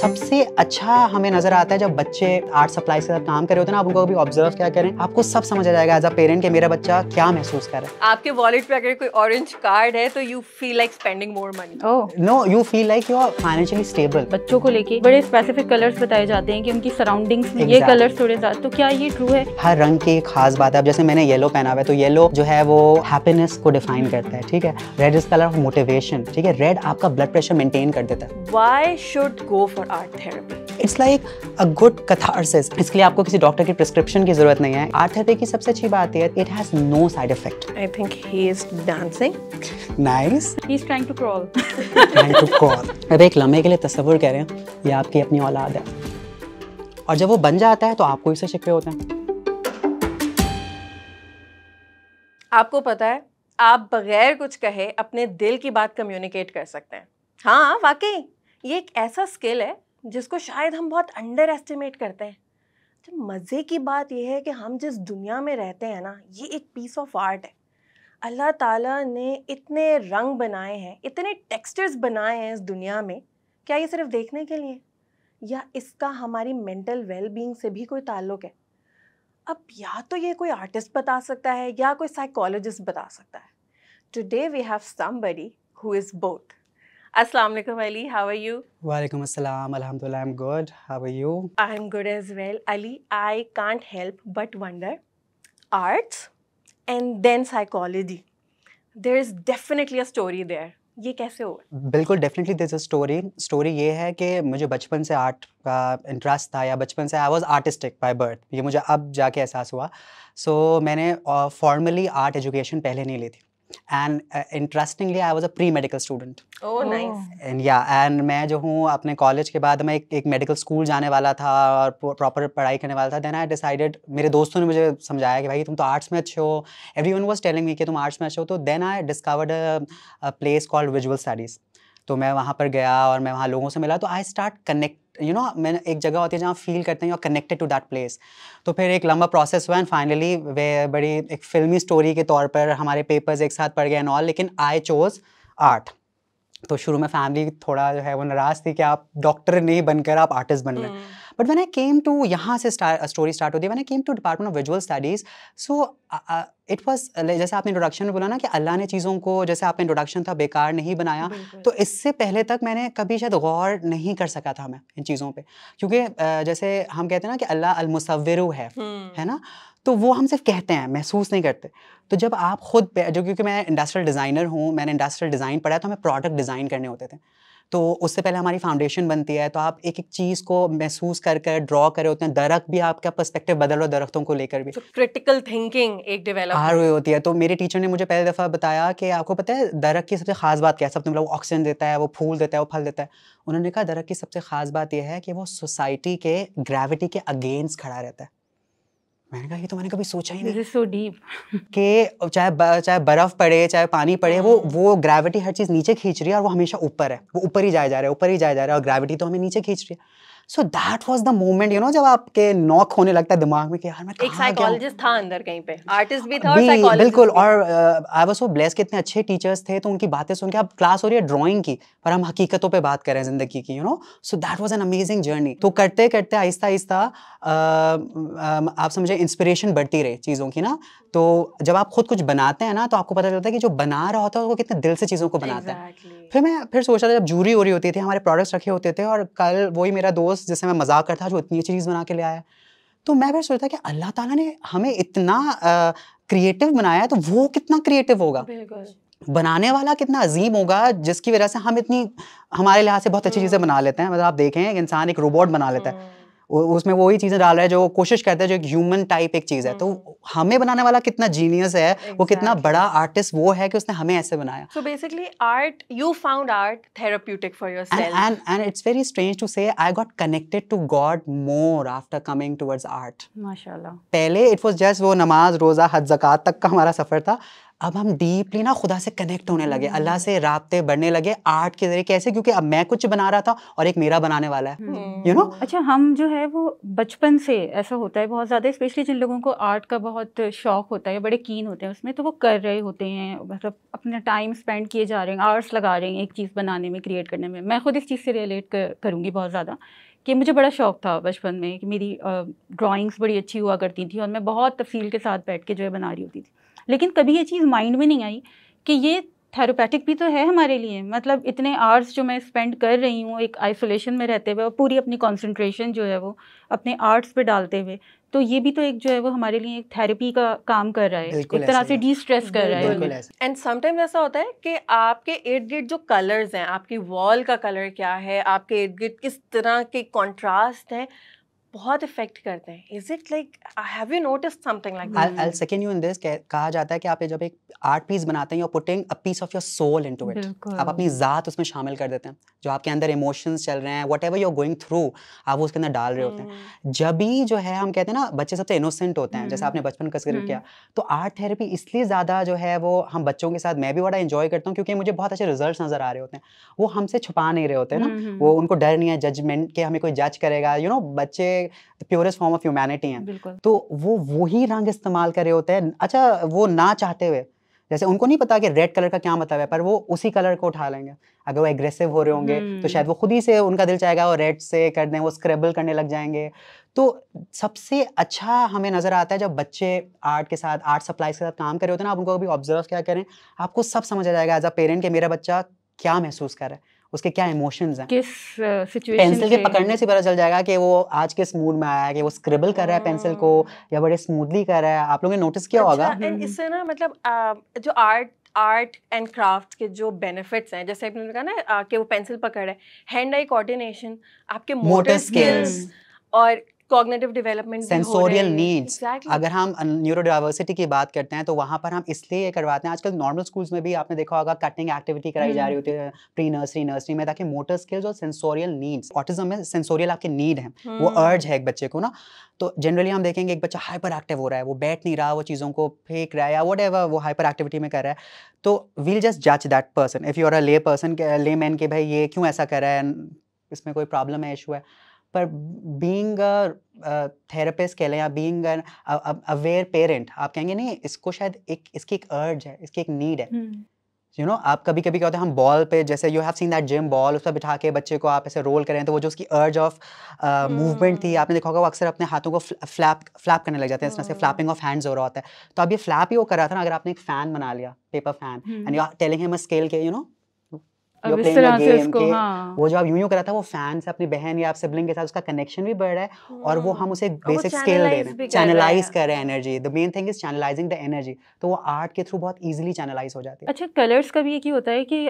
सबसे अच्छा हमें नजर आता है जब बच्चे आर्ट सप्लाई के साथ काम कर रहे होते हैं ना आप उनको कभी ऑब्जर्व क्या करें आपको सब समझ आ जाएगा एज अ पेरेंट के मेरा बच्चा क्या महसूस कर रहा है आपके वॉलेट पे अगर कोई ऑरेंज कार्ड है तो you feel like spending more money no you feel like you are financially stable बच्चों को लेके बड़े स्पेसिफिक कलर्स बताए जाते हैं कि उनकी सराउंडिंग में ये कलर्स थोड़े तो क्या ये ट्रू है हर रंग की खास बात है अब जैसे मैंने येलो पहना हुआ है तो येलो जो है वो हैप्पीनेस को डिफाइन करता है ठीक है red is colour of motivation ठीक है रेड आपका ब्लड प्रेशर मेंटेन कर देता है why should go for art therapy it's like a good catharsis इसके लिए आपको किसी डॉक्टर की प्रिस्क्रिप्शन की जरूरत नहीं है आर्ट थेरेपी की सबसे अच्छी बात है it has no side effect I think he is dancing nice he is trying to crawl trying to crawl अब एक लम्हे के लिए तसव्वुर करें ये आपकी अपनी औलाद है और जब वो बन जाता है तो आपको इससे शिकवे होते हैं आपको पता है आप बगैर कुछ कहे अपने दिल की बात कम्युनिकेट कर सकते हैं हाँ वाकई ये एक ऐसा स्किल है जिसको शायद हम बहुत अंडर एस्टिमेट करते हैं तो मज़े की बात यह है कि हम जिस दुनिया में रहते हैं ना ये एक पीस ऑफ आर्ट है अल्लाह ताला ने इतने रंग बनाए हैं इतने टेक्सचर्स बनाए हैं इस दुनिया में क्या ये सिर्फ देखने के लिए या इसका हमारी मेंटल वेलबींग से भी कोई ताल्लुक है अब या तो ये कोई आर्टिस्ट बता सकता है या कोई साइकोलॉजिस्ट बता सकता है today we have somebody who is both Assalamu alaikum Ali, how are you? Wa alaikum assalam, alhamdulillah, I'm good. How are you? I'm good as well. Ali, I can't help but wonder arts and then psychology. There is definitely a story there. ये कैसे हो बिल्कुल definitely this story story ये है कि मुझे बचपन से आर्ट का इंटरेस्ट था या बचपन से I was artistic by birth ये मुझे अब जाके एहसास हुआ सो so, मैंने फॉर्मली आर्ट एजुकेशन पहले नहीं ली थी and interestingly I was a pre medical student and या एंड मैं जो हूँ अपने कॉलेज के बाद मैं एक एक मेडिकल स्कूल जाने वाला था और प्रॉपर पढ़ाई करने वाला था देन आई डिसाइडेड मेरे दोस्तों ने मुझे समझाया कि भाई तुम तो आर्ट्स में अच्छे हो everyone was telling me कि तुम आर्ट्स में अच्छे हो तो then I discovered place called visual studies तो मैं वहाँ पर गया और मैं वहाँ लोगों से मिला तो I start connect you know मैंने एक जगह होती है जहाँ फील करते हैं you connected to that place तो फिर एक लंबा प्रोसेस हुआ एंड फाइनली वे बड़ी एक फिल्मी स्टोरी के तौर पर हमारे पेपर्स एक साथ पड़ गए एंड ऑल लेकिन आई चोज आर्ट तो शुरू में फैमिली थोड़ा जो है वो नाराज़ थी कि आप डॉक्टर नहीं बनकर आप आर्टिस्ट बन रहे but when I came to यहाँ से स्टोरी स्टार्ट uh, होती है when I came to department of visual studies so it was जैसे आपने इंट्रोडक्शन में बोला ना कि अल्लाह ने चीज़ों को जैसे आपका इंट्रोडक्शन था बेकार नहीं बनाया तो इससे पहले तक मैंने कभी शायद गौर नहीं कर सका था मैं इन चीज़ों पर क्योंकि uh, जैसे हम कहते हैं ना कि अल्लाह अलमुसवरु है हम्म। है ना तो वो हम सिर्फ कहते हैं महसूस नहीं करते तो जब आप खुद जो क्योंकि मैं इंडस्ट्रियल डिज़ाइनर हूँ मैंने इंडस्ट्रियल डिज़ाइन पढ़ा तो हमें प्रोडक्ट डिज़ाइन करने होते थे तो उससे पहले हमारी फाउंडेशन बनती है तो आप एक एक चीज़ को महसूस कर कर ड्रॉ करे होते हैं दरख भी आपका पर्सपेक्टिव बदल रहा दरख्तों को लेकर भी क्रिटिकल थिंकिंग एक डेवलप हार हुई होती है तो मेरे टीचर ने मुझे पहले दफ़ा बताया कि आपको पता है दरक की सबसे खास बात क्या है सब तुम लोग ऑक्सीजन देता है वो फूल देता है वो फल देता है उन्होंने कहा दरक की सबसे खास बात यह है कि वो सोसाइटी के ग्रेविटी के अगेंस्ट खड़ा रहता है मैंने कहा ये तो मैंने कभी सोचा ही नहीं सो डीप कि चाहे चाहे बर्फ पड़े चाहे पानी पड़े वो वो ग्रेविटी हर चीज़ नीचे खींच रही है और वो हमेशा ऊपर है वो ऊपर ही जाया जा रहा है ऊपर ही जाया जा रहा है और ग्रेविटी तो हमें नीचे खींच रही है so that was the moment you know जब आपके नॉक होने लगता है दिमाग में कि यार मैं एक साइकोलॉजिस्ट था अंदर कहीं पे आर्टिस्ट भी था भी, और बिल्कुल और आई वाज सो ब्लेस के इतने अच्छे टीचर्स थे तो उनकी बातें सुन के अब क्लास हो रही है ड्रॉइंग की पर हम हकीकतों पे बात कर रहे हैं जिंदगी की you know so that was an amazing journey तो करते करते आहिस्ता आहिस्ता uh, um, आप समझे इंस्पिरेशन बढ़ती रही चीज़ों की ना तो जब आप खुद कुछ बनाते हैं ना तो आपको पता चलता है कि जो बना रहा होता है वो कितने दिल से चीज़ों को बनाता है फिर मैं फिर रहा था जब जूरी हो रही होती थी हमारे प्रोडक्ट्स रखे होते थे और कल वही मेरा दोस्त जिससे मैं मजाक करता था जो इतनी अच्छी चीज़ बना के ले आया तो मैं फिर सोचता कि अल्लाह ताला ने हमें इतना क्रिएटिव बनाया है तो वो कितना क्रिएटिव होगा बनाने वाला कितना अजीम होगा जिसकी वजह से हम इतनी हमारे लिहाज से बहुत अच्छी हम्म। चीज़ें बना लेते हैं मतलब आप देखें एक इंसान एक रोबोट बना लेता है हम्म। उसमें वही चीज़ें डाल रहे हैं जो कोशिश करते हैं जो एक ह्यूमन टाइप एक चीज़ है तो हम्म। हमें बनाने वाला कितना जीनियस है exactly. वो कितना बड़ा आर्टिस्ट वो है कि उसने हमें ऐसे बनाया so basically art you found art therapeutic for yourself and and it's very strange to say I got connected to God more after coming towards art माशाल्लाह पहले इट वाज जस्ट वो नमाज रोज़ा हज जक़ात तक का हमारा सफ़र था अब हम डीपली ना खुदा से कनेक्ट होने लगे अल्लाह से रबते बढ़ने लगे आर्ट के जरिए कैसे क्योंकि अब मैं कुछ बना रहा था और एक मेरा बनाने वाला है you hmm. Know you know? अच्छा हम जो है वो बचपन से ऐसा होता है बहुत ज़्यादा स्पेशली जिन लोगों को आर्ट का बहुत शौक होता है बड़े कीन होते हैं उसमें तो वो कर रहे होते हैं मतलब अपना टाइम स्पेंड किए जा रहे हैं आवर्स लगा रहे हैं एक चीज़ बनाने में क्रिएट करने में मैं खुद इस चीज़ से रिलेट करूँगी बहुत ज़्यादा कि मुझे बड़ा शौक था बचपन में कि मेरी ड्राइंग्स बड़ी अच्छी हुआ करती थी और मैं बहुत तफसील के साथ बैठ के जो है बना रही होती थी लेकिन कभी ये चीज़ माइंड में नहीं आई कि ये थेरोपैथिक भी तो है हमारे लिए मतलब इतने आर्ट्स जो मैं स्पेंड कर रही हूँ एक आइसोलेशन में रहते हुए और पूरी अपनी कॉन्सेंट्रेशन जो है वो अपने आर्ट्स पे डालते हुए तो ये भी तो एक जो है वो हमारे लिए एक थेरेपी का काम कर रहा है एक तरह से डी स्ट्रेस कर रहा है एंड समटाइम्स ऐसा होता है कि आपके इर्द गिर्द जो कलर्स हैं आपकी वॉल का कलर क्या है आपके इर्द गिर्द किस तरह के कॉन्ट्रास्ट हैं बहुत इफेक्ट करते हैं is it like I have you notice something like that I second you in this कहा जाता है कि आप जब एक आर्ट पीस बनाते हैं you are putting a piece of your soul into it आप अपनी जात उसमें शामिल कर देते हैं जो आपके अंदर इमोशंस चल रहे हैं whatever you are going through आप उसके अंदर डाल रहे होते हैं हम्म। जब भी जो है हम कहते हैं ना बच्चे सबसे इनोसेंट होते हैं जैसे हम्म। आपने बचपन का जिक्र हम्म। किया तो आर्ट थेरेपी इसलिए ज़्यादा जो है वो हम बच्चों के साथ मैं भी बड़ा इन्जॉय करता हूँ क्योंकि मुझे बहुत अच्छे रिजल्ट नज़र आ रहे होते हैं वो हमसे छुपा नहीं रहे होते ना वो उनको डर नहीं है जजमेंट के हमें कोई जज करेगा यू नो बच्चे प्योरेस्ट फॉर्म ऑफ ह्यूमैनिटी है तो वो वही रंग इस्तेमाल कर रहे होते हैं अच्छा वो ना चाहते हुए जैसे उनको नहीं पता कि रेड कलर का क्या मतलब है पर वो उसी कलर को उठा लेंगे अगर वो एग्रेसिव हो रहे होंगे तो हम्म। शायद वो खुद ही से उनका दिल चाहेगा वो रेड से कर दें वो स्क्रेबल करने लग जाएंगे तो सबसे अच्छा हमें नज़र आता है जब बच्चे आर्ट के साथ आर्ट सप्लाईज के साथ काम कर रहे होते हैं ना आप उनको अभी ऑब्जर्व क्या करें आपको सब समझ आ जाएगा एज अ पेरेंट कि मेरा बच्चा क्या महसूस कर रहा है उसके क्या इमोशंस हैं किस सिचुएशन पेंसिल के पकड़ने से पता चल जाएगा कि वो आज किस मूड में आया है कि वो स्क्रिबल कर रहा है पेंसिल को हाँ। या बड़े स्मूथली कर रहा है आप लोगों ने नोटिस किया अच्छा, होगा हम्म। इससे ना मतलब जो आर्ट आर्ट एंड क्राफ्ट के जो बेनिफिट्स हैं जैसे आपने कहा ना कि वो पेंसिल पकड़ है हैंड आई कोऑर्डिनेशन आपके मोटर स्किल्स और कॉग्नेटिव डेवलपमेंट सेंसोरियल नीड्स अगर हम न्यूरो डाइवर्सिटी की बात करते हैं तो वहाँ पर हम इसलिए ये करवाते हैं आजकल नॉर्मल स्कूल्स में भी आपने देखा होगा कटिंग एक्टिविटी कराई जा रही हम्म। होती है प्री नर्सरी नर्सरी में ताकि मोटर स्किल्स और सेंसोरियल नीड्स ऑटिज्म में सेंसोरियल आपकी नीड है वो अर्ज हम्म। है एक बच्चे को ना तो जनरली हम देखेंगे एक बच्चा हाइपर एक्टिव हो रहा है वो बैठ नहीं रहा वो चीज़ों को फेंक रहा है या वट वो हाइपर एक्टिविटी में कर रहा है तो वील जस्ट जज that person if you are a lay person ले मैन के भाई ये क्यों ऐसा कर रहा है इसमें कोई प्रॉब्लम है इशू है पर बीइंग थेरेपिस्ट कह लें या बीइंग अवेयर पेरेंट आप कहेंगे नहीं इसको शायद एक इसकी एक अर्ज है इसकी एक नीड है यू हम्म। नो आप कभी कभी क्या होता है हम बॉल पे जैसे you have seen that gym ball उस पर बिठा के बच्चे को आप ऐसे रोल करें तो वो जो उसकी अर्ज ऑफ मूवमेंट थी आपने देखा होगा वो अक्सर अपने हाथों को फ्लैप फ्लैप करने लग जाते हैं इस से फ्लैपिंग ऑफ हैंड्स हो रहा होता है तो अब ये फ्लैप ही वो कर रहा था ना अगर आपने एक फैन बना लिया paper fan and you are telling him a scale के यू नो हाँ। अपनी बहन या सिबलिंग के साथ उसका कनेक्शन भी बढ़ रहा है और वो हाँ। हम उसे बेसिक स्किल दे रहे हैं चैनलाइज कर रहे हैं energy the main thing is channelizing the energy तो वो आर्ट के थ्रू बहुत इजीली चैनलाइज हो जाती है अच्छा कलर्स का भी एक ही होता है कि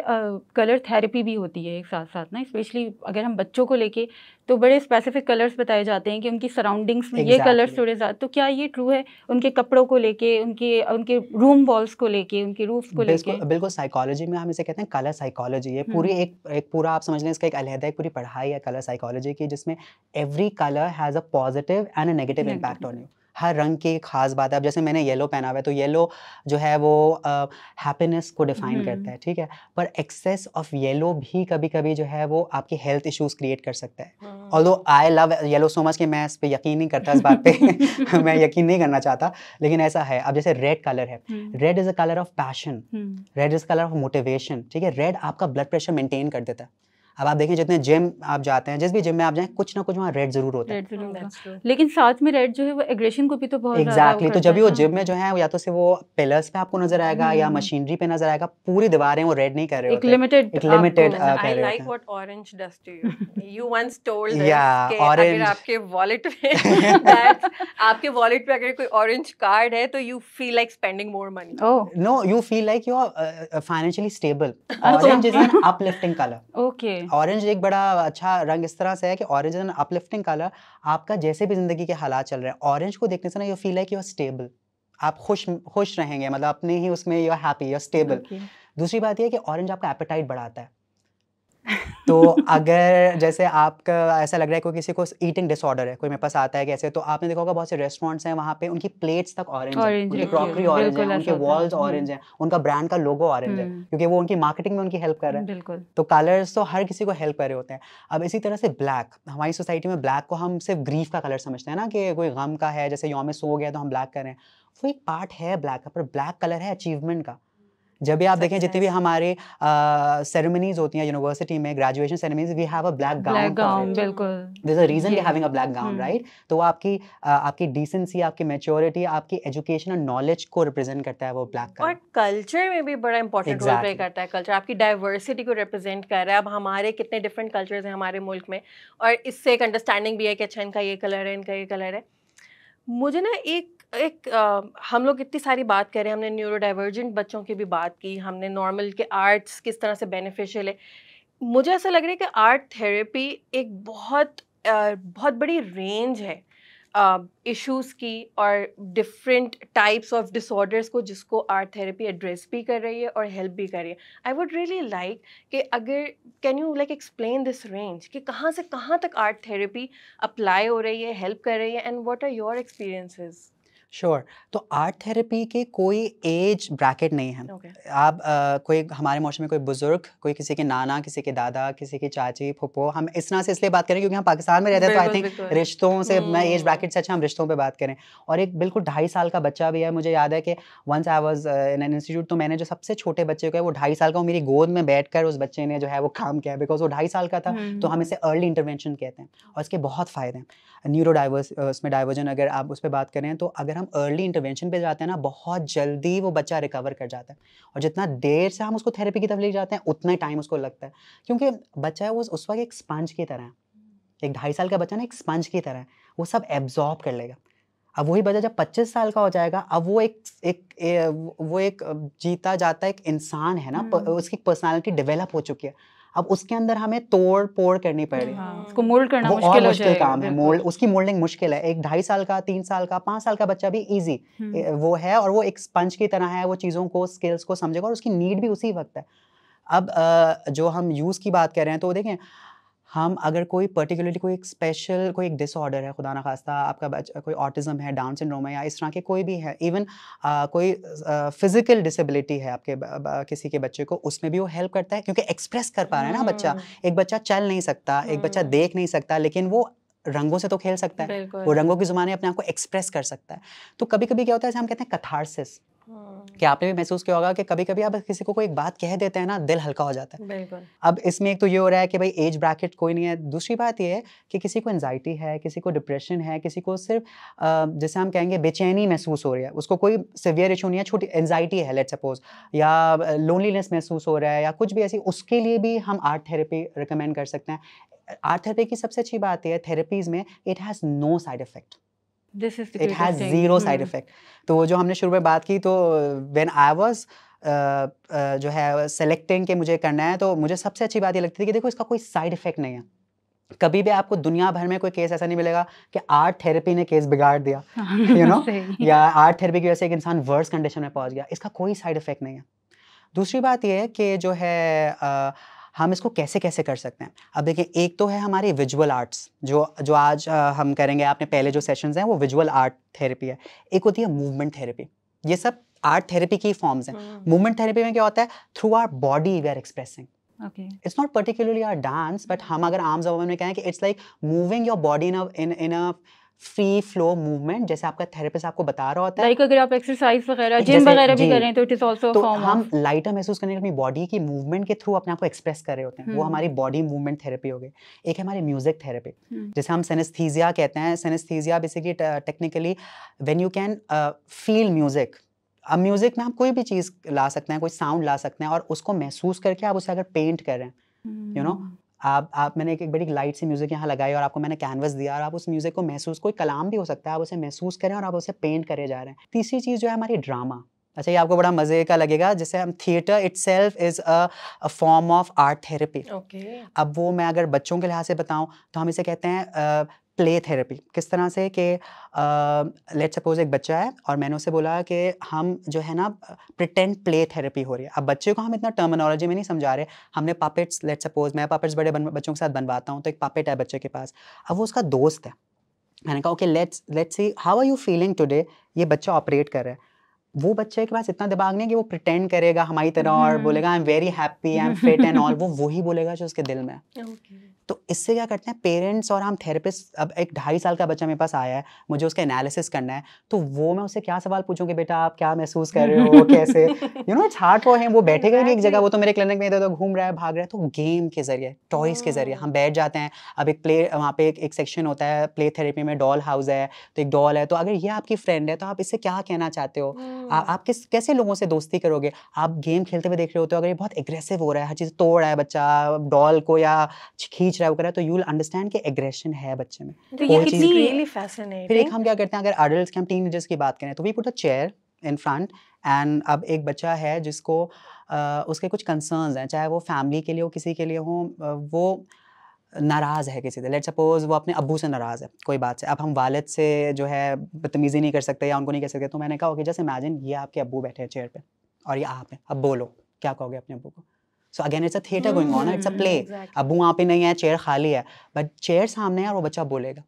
कलर थेरेपी भी होती है एक साथ साथ ना स्पेशली अगर हम बच्चों को लेके तो बड़े स्पेसिफिक कलर्स बताए जाते हैं कि उनकी सराउंडिंग्स में exactly. ये कलर्स थोड़े ज़्यादा तो क्या ये ट्रू है उनके कपड़ों को लेके उनके उनके रूम वॉल्स को लेके उनके रूफ को लेके बिल्कुल साइकोलॉजी में हम इसे कहते हैं कलर साइकोलॉजी ये हम्म। पूरी एक एक पूरा आप समझ लें इसका एक अलहदा एक पूरी पढ़ाई है कलर साइकोलॉजी की जिसमें every colour has a positive and a negative impact on you हर रंग की एक खास बात है अब जैसे मैंने येलो पहना हुआ है तो येलो जो है वो हैप्पीनेस को डिफाइन हम्म। करता है ठीक है पर एक्सेस ऑफ येलो भी कभी कभी जो है वो आपकी हेल्थ इश्यूज क्रिएट कर सकता है all I love yellow so much कि मैं इस पर यकीन नहीं करता इस बात पर मैं यकीन नहीं करना चाहता लेकिन ऐसा है अब जैसे रेड कलर है red is a colour of passion red is colour of motivation ठीक है रेड आपका ब्लड प्रेशर मेंटेन कर देता है अब आप देखें जितने जिम आप जाते हैं जिस भी जिम में आप जाएं कुछ ना कुछ वहाँ रेड जरूर होता है लेकिन साथ में रेड जो है वो एग्रेशन को भी तो बहुत एग्जैक्टली तो जब भी वो जिम में जो है या तो से वो पिलर्स पे आपको नजर आएगा या मशीनरी हम्म। पे नजर आएगा पूरी दीवारें वो रेड नहीं कर रहे होते limited I like what orange does to you you once told या ऑरेंज आपके वॉलेट पे आपके वॉलेट पे अगर कोई ऑरेंज कार्ड है तो you feel like spending more money no you feel like you are financially stable orange is an uplifting colour okay orange एक बड़ा अच्छा रंग इस तरह से है कि ऑरेंज एन अपलिफ्टिंग कलर आपका जैसे भी जिंदगी के हालात चल रहे हैं ऑरेंज को देखने से ना यू फील है कि यू स्टेबल आप खुश खुश रहेंगे मतलब अपने ही उसमें यू हैप्पी यू स्टेबल दूसरी बात यह कि ऑरेंज आपका एपेटाइट बढ़ाता है तो अगर जैसे आपका ऐसा लग रहा है कोई किसी को ईटिंग डिसऑर्डर है कोई मेरे पास आता है कैसे तो आपने देखा होगा बहुत से रेस्टोरेंट्स हैं वहाँ पे उनकी प्लेट्स तक ऑरेंज है उनकी क्रॉकरी ऑरेंज है उनके वॉल्स ऑरेंज है उनका ब्रांड का लोगो ऑरेंज है क्योंकि वो उनकी मार्केटिंग में उनकी हेल्प कर रहे हैं तो कलर्स तो हर किसी को हेल्प कर रहे होते हैं अब इसी तरह से ब्लैक हमारी सोसाइटी में ब्लैक को हम सिर्फ ग्रीफ का कलर समझते हैं ना कि कोई गम का है जैसे योम सो गया तो हम ब्लैक करें वो एक पार्ट है ब्लैक का पर ब्लैक कलर है अचीवमेंट का जब भी आप देखें जितनी भी हमारे सेरेमनीज होती हैं यूनिवर्सिटी में graduation ceremonies we have a black gown बिल्कुल this a reason we having a black gown right तो वो आपकी आपकी डिसेंसी आपकी मेच्योरिटी आपकी एजुकेशन और नॉलेज को रिप्रेजेंट करता है वो ब्लैक गाउन और कल्चर में भी बड़ा इंपॉर्टेंट रोल प्ले करता है कल्चर आपकी डाइवर्सिटी को रिप्रेजेंट कर रहा है अब हमारे कितने डिफरेंट कल्चर्स हैं हमारे मुल्क में और इससे एक अंडरस्टैंडिंग भी है कि अच्छा इनका ये कलर है इनका ये कलर है मुझे ना एक एक आ, हम लोग इतनी सारी बात कर रहे हैं हमने न्यूरोडाइवर्जेंट बच्चों की भी बात की हमने नॉर्मल के आर्ट्स किस तरह से बेनिफिशियल है मुझे ऐसा लग रहा है कि आर्ट थेरेपी एक बहुत आ, बहुत बड़ी रेंज है इश्यूज़ की और डिफरेंट टाइप्स ऑफ डिसऑर्डर्स को जिसको आर्ट थेरेपी एड्रेस भी कर रही है और हेल्प भी कर रही है आई वुड रियली लाइक कि अगर can you like explain this range कि कहाँ से कहाँ तक आर्ट थेरेपी अप्लाई हो रही है हेल्प कर रही है and what are your experiences sure sure. तो आर्ट थेरेपी के कोई एज ब्रैकेट नहीं है okay. आप आ, कोई हमारे मौसम में कोई बुजुर्ग कोई किसी के नाना किसी के दादा किसी की चाची फुप्पो हम इस तरह से इसलिए बात करें क्योंकि हम पाकिस्तान में रहते हैं तो आई थिंक रिश्तों से मैं एज ब्रैकेट हम्म। से अच्छा हम रिश्तों पर बात करें और एक बिल्कुल ढाई साल का बच्चा भी है मुझे याद है कि once I was in an institute तो मैंने जो सबसे छोटे बच्चे को है वो ढाई साल का वो मेरी गोद में बैठ कर उस बच्चे ने जो है वो काम किया बिकॉज वो ढाई साल का था हम्म, तो हम इसे अर्ली हम्म। इंटरवेंशन कहते हैं और इसके बहुत फ़ायदे हैं न्यूरो डाइवर्स उसमें डाइवर्जन अगर आप उस पर बात करें तो अगर हम अर्ली इंटरवेंशन पे जाते हैं ना बहुत जल्दी वो बच्चा रिकवर कर जाता है और जितना देर से हम उसको थेरेपी की तरफ ले जाते हैं उतना ही टाइम उसको लगता है क्योंकि बच्चा है वो उस वक्त एक स्पंज की तरह है एक ढाई साल का बच्चा ना एक स्पंज की तरह है वो सब एब्जॉर्ब कर लेगा अब वही बच्चा जब पच्चीस साल का हो जाएगा अब वो एक एक वो एक जीता जाता एक इंसान है ना हम्म। उसकी पर्सनैलिटी डेवलप हो चुकी है अब उसके अंदर हमें तोड़ फोड़ करनी पड़ रही है हाँ, मुश्किल काम है मोल्ड उसकी मोल्डिंग मुश्किल है एक ढाई साल का तीन साल का पांच साल का बच्चा भी ईजी हम्म। वो है और वो एक स्पंज की तरह है वो चीज़ों को स्किल्स को समझेगा और उसकी नीड भी उसी वक्त है अब जो हम यूज़ की बात कर रहे हैं तो देखें हम अगर कोई पर्टिकुलरली कोई स्पेशल कोई एक डिसऑर्डर है खुदा ना खास्ता आपका बच, कोई ऑटिज्म है डाउन सिंड्रोम है या इस तरह के कोई भी है इवन कोई फिज़िकल डिसेबिलिटी है आपके ब, किसी के बच्चे को उसमें भी वो हेल्प करता है क्योंकि एक्सप्रेस कर पा रहा है ना बच्चा हम्म। एक बच्चा चल नहीं सकता एक बच्चा हम्म। देख नहीं सकता लेकिन वो रंगों से तो खेल सकता है वो रंगों की जुबान अपने आप को एक्सप्रेस कर सकता है तो कभी कभी क्या होता है जैसे हम कहते हैं कथारसिस कि आपने भी महसूस किया होगा कि कभी कभी आप किसी को कोई एक बात कह देते हैं ना दिल हल्का हो जाता है बिल्कुल अब इसमें एक तो ये हो रहा है कि भाई एज ब्रैकेट कोई नहीं है दूसरी बात ये है कि किसी को एनजाइटी है किसी को डिप्रेशन है किसी को सिर्फ जैसे हम कहेंगे बेचैनी महसूस हो रही है उसको कोई सिवियर इशू नहीं है छोटी एनजाइटी है लेट सपोज या लोनलीनेस महसूस हो रहा है या कुछ भी ऐसी उसके लिए भी हम आर्ट थेरेपी रिकमेंड कर सकते हैं आर्ट थेरेपी की सबसे अच्छी बात यह है थेरेपीज़ में it has no side effect this is it has zero side effect तो वो जो हमने शुरू में बात की तो व्हेन आई वाज जो है सेलेक्टिंग के मुझे करना है तो मुझे सबसे अच्छी बात ये लगती थी कि देखो इसका कोई साइड इफेक्ट नहीं है कभी भी आपको दुनिया भर में कोई केस ऐसा नहीं मिलेगा कि आर्ट थेरेपी ने केस बिगाड़ दिया यू हाँ, you नो know? या आर्ट थेरेपी की वजह से एक इंसान वर्स कंडीशन में पहुंच गया इसका कोई साइड इफेक्ट नहीं है दूसरी बात यह है कि जो है आ, uh, हम इसको कैसे कैसे कर सकते हैं अब देखिए एक तो है हमारी विजुअल आर्ट्स जो जो आज आ, हम करेंगे आपने पहले जो सेशंस हैं वो विजुअल आर्ट थेरेपी है एक होती है मूवमेंट थेरेपी ये सब आर्ट थेरेपी की फॉर्म्स हैं मूवमेंट hmm. थेरेपी में क्या होता है through our body we are expressing it's not particularly are dance but हम अगर आर्म्स में कहें कि it's like moving your body in in in free flow movement जैसे आपका थेरेपिस्ट आपको बता रहा होता है like अगर आप एक्सरसाइज वगैरह जिम वगैरह भी कर रहे हैं तो इट इज आल्सो तो हम लाइटर महसूस करने के अपनी बॉडी की मूवमेंट के थ्रू अपने आप को एक्सप्रेस कर रहे होते हैं वो hmm. हमारी बॉडी मूवमेंट थेरेपी हो गई एक है हमारी म्यूजिक थेरेपी hmm. जैसे हम सेनेस्थीजिया कहते हैं synesthesia basically technically when you can feel music अब म्यूजिक में आप कोई भी चीज़ ला सकते हैं कोई साउंड ला सकते हैं और उसको महसूस करके आप उसे अगर पेंट कर रहे हैं यू नो hmm. आप आप मैंने एक, एक बड़ी लाइट सी म्यूज़िक यहाँ लगाई और आपको मैंने कैनवस दिया और आप उस म्यूज़िक को महसूस कोई कलाम भी हो सकता है आप उसे महसूस करें और आप उसे पेंट करे जा रहे हैं तीसरी चीज़ जो है हमारी ड्रामा अच्छा ये आपको बड़ा मज़े का लगेगा जैसे हम theatre itself is a form of art therapy अब वो मैं अगर बच्चों के लिहाज से बताऊँ तो हम इसे कहते हैं प्ले थेरेपी किस तरह से कि लेट सपोज एक बच्चा है और मैंने उसे बोला कि हम जो है ना प्रिटेंट प्ले थेरेपी हो रही है अब बच्चे को हम इतना टर्मिनोलॉजी में नहीं समझा रहे हमने पापेट्स लेट सपोज मैं पापेट्स बड़े बन, बच्चों के साथ बनवाता हूँ तो एक पापेट है बच्चे के पास अब वो उसका दोस्त है मैंने कहा okay let's let's see how are you feeling today ये बच्चा ऑपरेट कर रहा है वो बच्चे के पास इतना दिमाग नहीं कि वो प्रिटेंड करेगा हमारी तरह और हम्म। बोलेगा I am very happy I am fit and all वो वही बोलेगा जो उसके दिल में okay. तो इससे क्या करते हैं पेरेंट्स और हम थेरेपिस्ट अब एक ढाई साल का बच्चा मेरे पास आया है मुझे उसका एनालिसिस करना है तो वो मैं उससे क्या सवाल पूछूंगी बेटा आप क्या महसूस कर रहे हो कैसे यू नो छाट वो है वो बैठे गए एक जगह वो तो मेरे क्लिनिक में इधर उधर घूम रहा है भाग रहा है तो गेम के जरिए टॉयज़ के जरिए हम बैठ जाते हैं अब एक प्ले वहाँ पे एक सेक्शन होता है प्ले थेरेपी में डॉल हाउस है तो एक डॉल है तो अगर ये आपकी फ्रेंड है तो आप इससे क्या कहना चाहते हो हम्म। आप किस कैसे लोगों से दोस्ती करोगे आप गेम खेलते हुए देख रहे होते हो अगर ये बहुत एग्रेसिव हो रहा है हर चीज़ तोड़ रहा है बच्चा डॉल को या खींच खींच रहा है वो तो यू विल अंडरस्टैंड कि एग्रेशन है बच्चे में तो ये कितनी रियली फैसिनेटिंग फिर एक हम क्या करते हैं अगर एडल्ट्स की हम टीनेजर्स की बात करें तो we put a chair in front and अब एक बच्चा है जिसको आ, उसके कुछ कंसर्न्स हैं चाहे वो फैमिली के लिए हो किसी के लिए हो वो नाराज़ है किसी से लेट सपोज वो अपने अबू से नाराज़ है कोई बात से अब हम वालद से जो है बदतमीज़ी नहीं कर सकते या उनको नहीं कह सकते तो मैंने कहा ओके जस्ट इमेजिन ये आपके अबू बैठे हैं चेयर पे और ये आप हैं अब बोलो क्या कहोगे अपने अबू को so again it's a theatre going on it's a play अब वहाँ पे नहीं है चेयर खाली है बट चेयर सामने है और वो बच्चा बोलेगा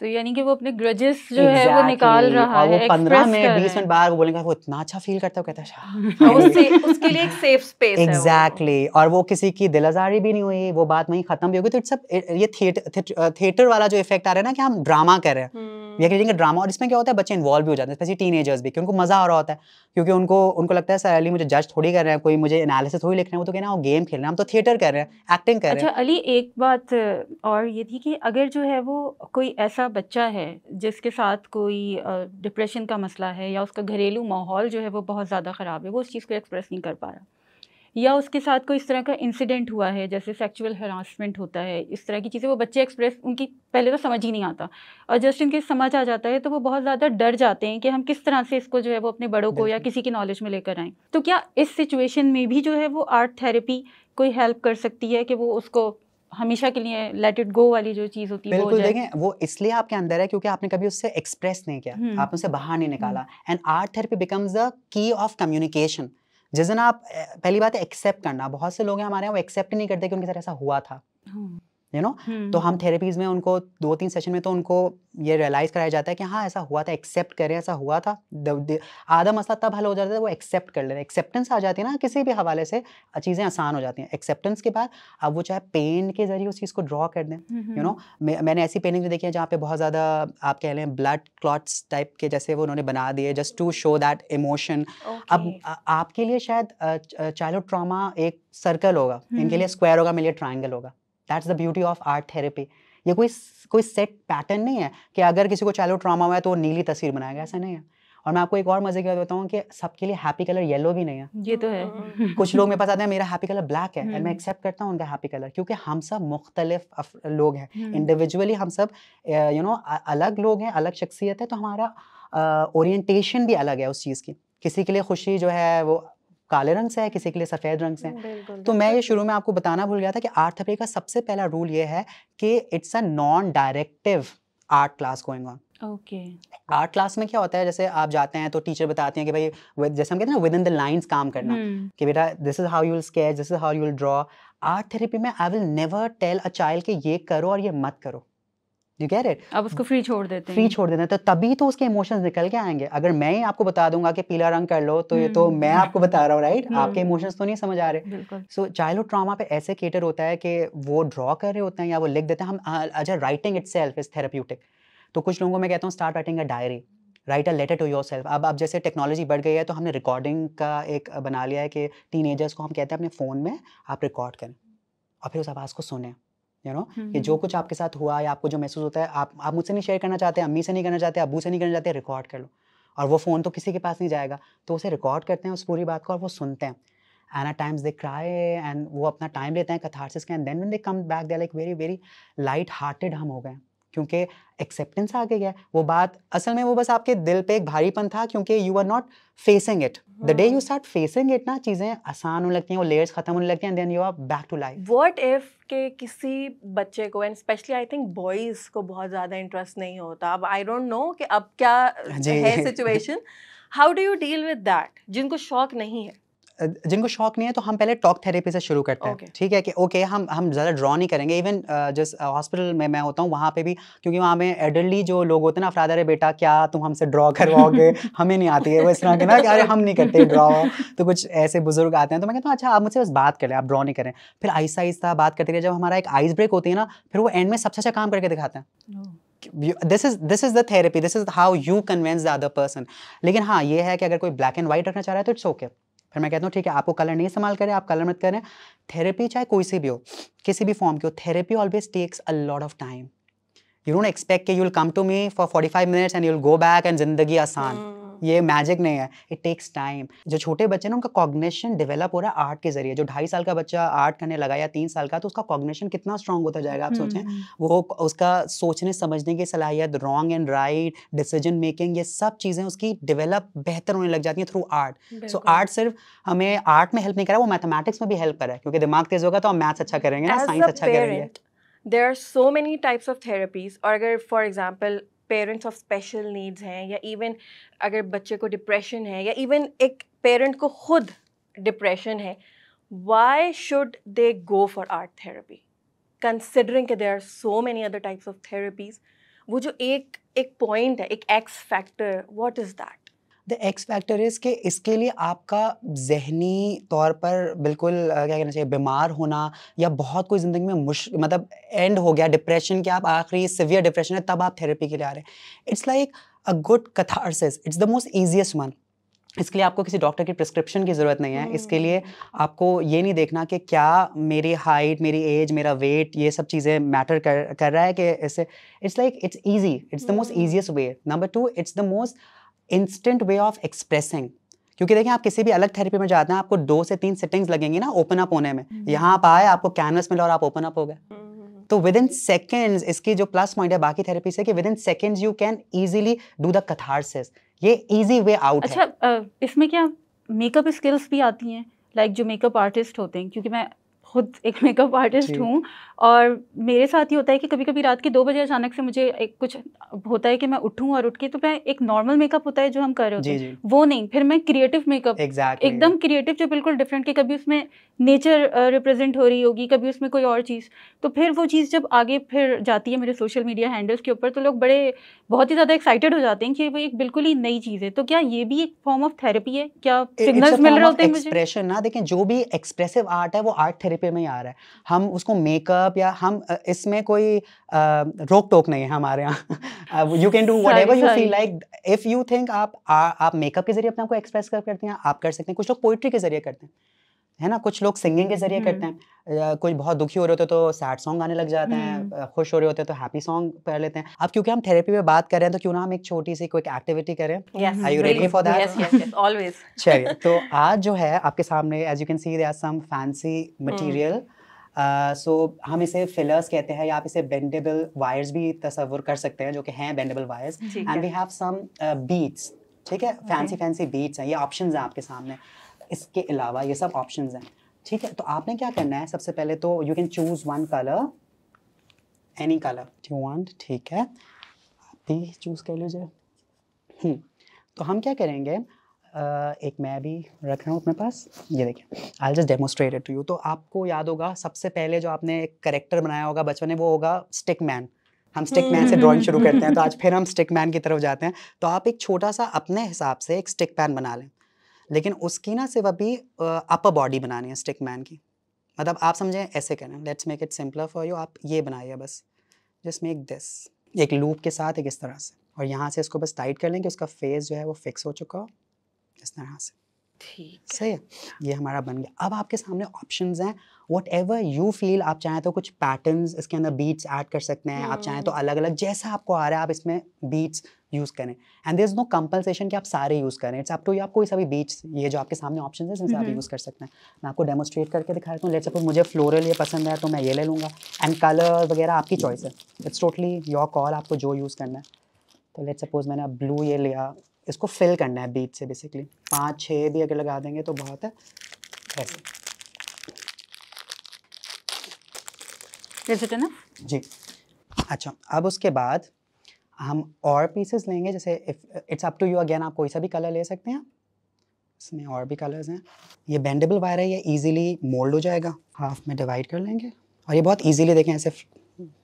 तो यानी कि वो अपने ग्रजेस जो exactly. है वो निकाल रहा वो है पंद्रह मिनट बीस मिनट बाद वो बोलेगा वो इतना अच्छा फील करता है वो कहता है हाँ, उससे उसके लिए एक सेफ स्पेस एग्जैक्टली exactly. और वो किसी की दिलाजारी भी नहीं हुई वो बात वहीं खत्म भी होगी तो इट्स ये थिएटर थिएटर uh, वाला जो इफेक्ट आ रहा है ना कि हम ड्रामा कर रहे हैं वी आर ड्रामा और इसमें क्या होता है बच्चे इन्वॉल्व भी हो जाते हैं स्पेशली टीन भी क्योंकि मजा आ रहा होता है क्योंकि उनको उनको लगता है सर अली मुझे जज थोड़ी कर रहे हैं कोई मुझे एनालिसिस थोड़ी लिख रहे हैं वो तो कहना वो गेम खेल रहे हैं हम तो थिएटर कर रहे हैं एक्टिंग कर रहे अच्छा, हैं अच्छा अली एक बात और ये थी कि अगर जो है वो कोई ऐसा बच्चा है जिसके साथ कोई डिप्रेशन का मसला है या उसका घरेलू माहौल जो है वो बहुत ज़्यादा ख़राब है वो उस चीज़ को एक्सप्रेस नहीं कर पा रहा या उसके साथ कोई इस तरह का इंसिडेंट हुआ है जैसे सेक्चुअल हरासमेंट होता है इस तरह की चीज़ें वो बच्चे एक्सप्रेस उनकी पहले तो समझ ही नहीं आता और जस्ट इनके समझ आ जाता है तो वो बहुत ज़्यादा डर जाते हैं कि हम किस तरह से इसको जो है वो अपने बड़ों को या किसी की नॉलेज में लेकर आएँ तो क्या इस सिचुएशन में भी जो है वो आर्ट थेरेपी कोई हेल्प कर सकती है कि वो उसको हमेशा के लिए लेट इट गो वाली जो चीज होती है वो देखें वो इसलिए आपके अंदर है क्योंकि आपने कभी उससे एक्सप्रेस नहीं किया हम्म। आपने उसे बाहर नहीं निकाला and art therapy becomes the key of communication जिस दिन आप पहली बात है एक्सेप्ट करना बहुत से लोग हैं हमारे यहाँ वो एक्सेप्ट नहीं करते कि उनके साथ ऐसा हुआ था हाँ। यू नो तो हम्म। हम थेरेपीज में उनको दो तीन सेशन में तो उनको ये रियलाइज कराया जाता है कि हाँ ऐसा हुआ था एक्सेप्ट करें ऐसा हुआ था आधा मसला तब हल हो जाता है वो एक्सेप्ट कर लेते एक्सेप्टेंस आ जाती है ना किसी भी हवाले से चीज़ें आसान हो जाती हैं एक्सेप्टेंस के बाद अब वो चाहे पेन के जरिए उस चीज़ को ड्रॉ कर दें यू हम्म, नो हम्म। मैंने ऐसी पेंटिंग देखी है जहाँ पे बहुत ज़्यादा आप कह लें ब्लड क्लॉट्स टाइप के जैसे वो उन्होंने बना दिए just to show that emotion अब आपके लिए शायद चाइल्ड ट्रामा एक सर्कल होगा इनके लिए स्क्वायर होगा मेरे लिए ट्राइंगल होगा that's the beauty of art therapy ये कोई कोई सेट पैटर्न नहीं है कि अगर किसी को चाइल्ड ट्रामा हुआ है तो नीली तस्वीर बनाएगा ऐसा नहीं है और मैं आपको एक और मजे की बात बताऊँ कि सबके लिए हैप्पी कलर येलो भी नहीं है ये तो है हाँ। कुछ लोग मेरे पास आते हैं मेरा हैप्पी कलर ब्लैक है एंड मैं एक्सेप्ट हम्म। करता हूँ उनका हैप्पी कलर क्योंकि हम सब मुख्तलिफ लोग हैं इंडिविजुअली हम्म। हम सब यू नो अलग लोग हैं अलग शख्सियत है तो हमारा ओरिएंटेशन भी अलग है उस चीज़ की किसी के लिए खुशी जो है वो काले रंग से है किसी के लिए सफ़ेद रंग से है तो मैं ये शुरू में आपको बताना भूल गया था कि आर्ट थेरेपी का सबसे पहला रूल ये है कि it's a non directive art class going on okay art class में क्या होता है जैसे आप जाते हैं तो टीचर बताते हैं कि भाई जैसे हम कहते हैं ना विद इन द लाइंस काम करना hmm. कि बेटा this is how you will sketch this is how you will draw art therapy में I will never tell a child कि ये करो और ये मत करो यू गेट इट अब उसको फ्री छोड़ देते फ्री छोड़ देते हैं तो तभी तो उसके इमोशंस निकल के आएंगे अगर मैं ही आपको बता दूंगा कि पीला रंग कर लो तो ये तो मैं हम्म। आपको बता रहा हूँ राइट हम्म। आपके इमोशंस तो नहीं समझ आ रहे सो चाइल्ड ट्रामा पे ऐसे केटर होता है कि वो ड्रॉ कर रहे होते हैं या वो लिख देते हैं हम अच्छा writing itself is therapeutic तो कुछ लोगों को मैं कहता हूँ start writing a diary write a letter to yourself अब अब जैसे टेक्नोलॉजी बढ़ गई है तो हमने रिकॉर्डिंग का एक बना लिया है कि टीन को हम कहते हैं अपने फ़ोन में आप रिकॉर्ड करें और फिर उस आवाज़ को सुने यू नो कि हम्म। जो कुछ आपके साथ हुआ या आपको जो महसूस होता है आप आप मुझसे नहीं शेयर करना चाहते अम्मी से नहीं करना चाहते अबू से नहीं करना चाहते रिकॉर्ड कर लो और वो फ़ोन तो किसी के पास नहीं जाएगा तो उसे रिकॉर्ड करते हैं उस पूरी बात को और वो सुनते हैं and at times they cry and वो अपना टाइम लेते हैं कथारसिस के and then they come back they like very very light hearted हम हो गए हैं क्योंकि एक्सेप्टेंस आ गया वो बात असल में वो बस आपके दिल पे एक भारीपन था क्योंकि you are not facing it the day you start facing it ना चीज़ें आसान होने लगती हैं वो लेयर्स खत्म होने लगती हैं then you are back to life what if के किसी बच्चे को and specially I think boys को बहुत ज़्यादा इंटरेस्ट नहीं होता अब आई डोंट नो कि अब क्या है situation how do you deal with that जिनको शौक नहीं है जिनको शौक नहीं है तो हम पहले टॉक थेरेपी से शुरू करते okay. हैं ठीक है कि ओके okay, हम हम ज़्यादा ड्रॉ नहीं करेंगे इवन जिस हॉस्पिटल में मैं होता हूँ वहाँ पे भी क्योंकि वहाँ में एडल्टली जो लोग होते हैं ना अफराद बेटा क्या तुम हमसे ड्रॉ करवाओगे हमें नहीं आती है वो इस तरह के ना कि अरे हम नहीं करते ड्रॉ तो कुछ ऐसे बुजुर्ग आते हैं तो मैं कहता हूँ अच्छा आप मुझसे बस बात करें आप ड्रॉ नहीं करें फिर आहिस्ता आहिस्ता बात करते रहे जब हमारा एक आइस ब्रेक होती है ना फिर वो एंड में सबसे अच्छा काम करके दिखाते हैं this is this is the therapy this is how you convince the other person लेकिन हाँ ये है कि अगर कोई ब्लैक एंड व्हाइट रखना चाह रहा है तो इट्स ओके okay. फिर मैं कहता हूँ ठीक है आपको कलर नहीं इस्तेमाल करें आप कलर मत करें थेरेपी चाहे कोई सी भी हो किसी भी फॉर्म की हो therapy always takes a lot of time you don't expect कि you will come to me for forty five minutes and you will go back and जिंदगी आसान हम्म। ये मैजिक नहीं है इट टेक्स टाइम जो छोटे बच्चे ना उनका कॉग्नेशन डेवलप हो रहा है आर्ट के जरिए जो ढाई साल का बच्चा आर्ट करने लगा या तीन साल का तो उसका कॉग्नेशन कितना स्ट्रांग होता जाएगा आप सोचें हम्म। वो उसका सोचने समझने की सलाहियत wrong and right decision making ये सब चीज़ें उसकी डेवलप बेहतर होने लग जाती हैं थ्रू आर्ट सो आर्ट सिर्फ हमें आर्ट में हेल्प नहीं करा वो मैथमेटिक्स में भी हेल्प करा है क्योंकि दिमाग तेज होगा तो हम मैथ्स अच्छा करेंगे ना साइंस अच्छा करेंगे there are so many types of therapies और अगर for example parents of special needs हैं या इवन अगर बच्चे को डिप्रेशन है या इवन एक पेरेंट को खुद डिप्रेशन है why should they go for art therapy considering के there are so many other types of therapies वो जो एक एक पॉइंट है एक X factor what is that the X factor is कि इसके लिए आपका जहनी तौर पर बिल्कुल क्या कहना चाहिए बीमार होना या बहुत कोई ज़िंदगी में मुश मतलब एंड हो गया डिप्रेशन के आप आखिरी सिवियर डिप्रेशन है तब आप थेरेपी के लिए आ रहे हैं it's like a good catharsis it's the most easiest one इसके लिए आपको किसी डॉक्टर की प्रिस्क्रिप्शन की ज़रूरत नहीं है इसके लिए हम्म। आपको ये नहीं देखना कि क्या मेरी हाइट मेरी एज मेरा वेट ये सब चीज़ें मैटर कर कर रहा है कि इससे it's like it's easy it's the most easiest way number two it's the most instant way of expressing क्योंकि देखिए आप किसी भी अलग थेरेपी में जाते हैं आपको दो से तीन सेटिंग्स लगेंगी ना ओपन अप होने में हम्म। यहाँ आप आए आपको कैनवस मिला और आप ओपन अप हो गए हम्म, हम्म, तो विद इन सेकेंड्स इसकी जो प्लस पॉइंट है बाकी थेरेपी से कि within seconds you can easily do the catharsis ये इजी वे आउट अच्छा इसमें क्या मेकअप स्किल्स भी आती हैं लाइक like जो मेकअप आर्टिस्ट होते हैं क्योंकि मैं खुद एक मेकअप आर्टिस्ट हूँ और मेरे साथ ये होता है कि कभी कभी रात के दो बजे अचानक से मुझे एक कुछ होता है कि मैं उठूँ और उठ के तो मैं एक नॉर्मल मेकअप होता है जो हम कर रहे होते हैं वो नहीं फिर मैं क्रिएटिव मेकअप एकदम क्रिएटिव जो बिल्कुल डिफरेंट कि कभी उसमें नेचर रिप्रेजेंट हो रही होगी कभी उसमें कोई और चीज़ तो फिर वो चीज़ जब आगे फिर जाती है मेरे सोशल मीडिया हैंडल्स के ऊपर तो लोग बड़े बहुत ही ज़्यादा एक्साइटेड हो जाते हैं कि वो एक बिल्कुल ही नई चीज़ है तो क्या ये भी एक फॉर्म ऑफ थेरेपी है क्या सिग्नल्स मिल रहे होते हैं एक्सप्रेशन ना देखें जो भी एक्सप्रेसिव आर्ट है वो आर्ट थेरेपी में ही आ रहा है हम उसको मेकअप या हम इसमें कोई रोक टोक नहीं है हमारे यहाँ you can do whatever you feel like if you think आप आप मेकअप के जरिए अपने आपको एक्सप्रेस कर करते हैं आप कर सकते हैं कुछ लोग पोइट्री के जरिए करते हैं है ना कुछ लोग सिंगिंग के जरिए करते हम्म। हैं कुछ बहुत दुखी हो रहे होते तो सैड सॉन्ग गाने लग जाते हैं हम्म। खुश हो रहे होते तो हैप्पी सॉन्ग कर लेते हैं अब क्योंकि हम थेरेपी पे बात कर रहे हैं तो क्यों ना हम एक छोटी सी कोई एक्टिविटी करें I you ready for that always चलिए तो आज जो है आपके सामने as you can see there some fancy material so हम इसे फिलर्स कहते हैं या आप इसे बेंडेबल वायर्स भी तस्वुर कर सकते हैं जो कि हैं bendable wires and we have some beads ठीक है फैंसी फैंसी बीट्स हैं ये ऑप्शंस हैं आपके सामने इसके अलावा ये सब ऑप्शन हैं ठीक है तो आपने क्या करना है सबसे पहले तो you can choose one colour any colour you want ठीक है आप भी चूज़ कर लीजिए हम्म, तो हम क्या करेंगे Uh, एक मैं भी रख रहा हूँ अपने पास ये देखिए I just demonstrate it to you तो आपको याद होगा सबसे पहले जो आपने एक करेक्टर बनाया होगा बचपन में वो होगा स्टिक मैन हम स्टिक मैन से ड्राइंग शुरू करते हैं तो आज फिर हम स्टिक मैन की तरफ जाते हैं तो आप एक छोटा सा अपने हिसाब से एक स्टिक पैन बना लें लेकिन उसकी ना सिर्फ अभी अपर बॉडी बनानी है स्टिक मैन की मतलब आप समझें ऐसे करें let's make it simpler for you आप ये बनाइए बस जस्ट मेक दिस एक लूप के साथ एक इस तरह से और यहाँ से इसको बस टाइट कर लें कि उसका फेस जो है वो फिक्स हो चुका हो इस तरह से ठीक सही है ये हमारा बन गया अब आपके सामने ऑप्शन हैं वट एवर यू फील आप चाहें तो कुछ पैटर्न इसके अंदर बीट्स ऐड कर सकते हैं आप चाहें तो हम्म। अलग अलग जैसा आपको आ रहा है आप इसमें बीट्स यूज़ करें and there is no compulsion कि आप सारे यूज़ करें इट्स आप टू आप कोई सभी बीट्स ये जो आपके सामने ऑप्शन है आप यूज़ हम्म। कर सकते हैं मैं आपको डेमोस्ट्रेट करके दिखा देता हूँ लेट सपोज मुझे फ्लोरल ये पसंद है तो मैं ये ले लूँगा एंड कलर वगैरह आपकी चॉइस है इट्स टोटली योर कॉल आपको जो यूज़ करना है तो लेट सपोज मैंने ब्लू ये लिया इसको फिल करना है बीच से बेसिकली पाँच छः भी अगर लगा देंगे तो बहुत है ऐसे ना जी अच्छा अब उसके बाद हम और पीसेस लेंगे जैसे it's up to you again आप कोई सा भी कलर ले सकते हैं इसमें और भी कलर्स हैं ये बेंडेबल वायर है ये इजीली मोल्ड हो जाएगा हाफ में डिवाइड कर लेंगे और ये बहुत इजीली देखें ऐसे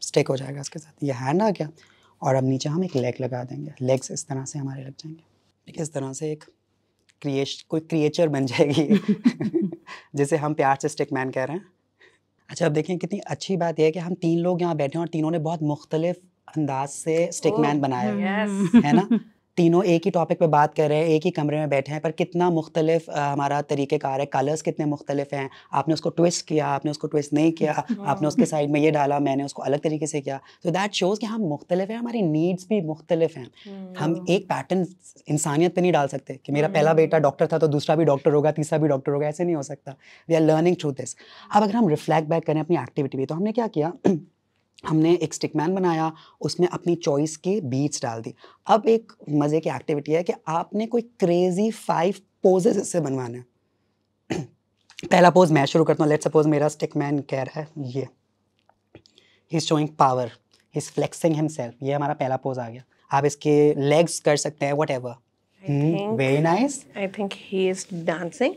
स्टिक हो जाएगा इसके साथ ये हैंड आ गया और अब नीचे हम एक लेग लगा देंगे लेग्स इस तरह से हमारे लग जाएंगे इस तरह से एक क्रिएश कोई क्रिएचर बन जाएगी जिसे हम प्यार से स्टिक मैन कह रहे हैं अच्छा अब देखें कितनी अच्छी बात यह है कि हम तीन लोग यहाँ बैठे हैं और तीनों ने बहुत मुख्तलिफ अंदाज से स्टिक मैन oh, बनाया है ना तीनों एक ही टॉपिक पे बात कर रहे हैं एक ही कमरे में बैठे हैं पर कितना मुख्तलिफ हमारा तरीक़ेकार है कलर्स कितने मुख्तलिफ हैं आपने उसको ट्विस्ट किया आपने उसको ट्विस्ट नहीं किया आपने उसके साइड में ये डाला मैंने उसको अलग तरीके से किया तो दैट शोज़ कि हम मुख्तलिफ हैं हमारी नीड्स भी मुख्तलिफ हैं हम्म। हम एक पैटर्न इंसानियत पर नहीं डाल सकते कि मेरा पहला हम्म। बेटा डॉक्टर था तो दूसरा भी डॉक्टर होगा तीसरा भी डॉक्टर होगा ऐसे नहीं हो सकता we are learning through this अब अगर हम रिफ्लैक्ट बैक करें अपनी एक्टिविटी भी तो हमने क्या किया हमने एक स्टिकमैन बनाया उसमें अपनी चॉइस के बीट्स डाल दी अब एक मज़े की एक्टिविटी है कि आपने कोई क्रेजी फाइव पोजेज इससे बनवाना पहला पोज मैं शुरू करता हूँ लेट सपोज मेरा स्टिकमैन कह रहा है ये he is showing power he is flexing himself ये हमारा पहला पोज आ गया आप इसके लेग्स कर सकते हैं whatever very nice I think he is dancing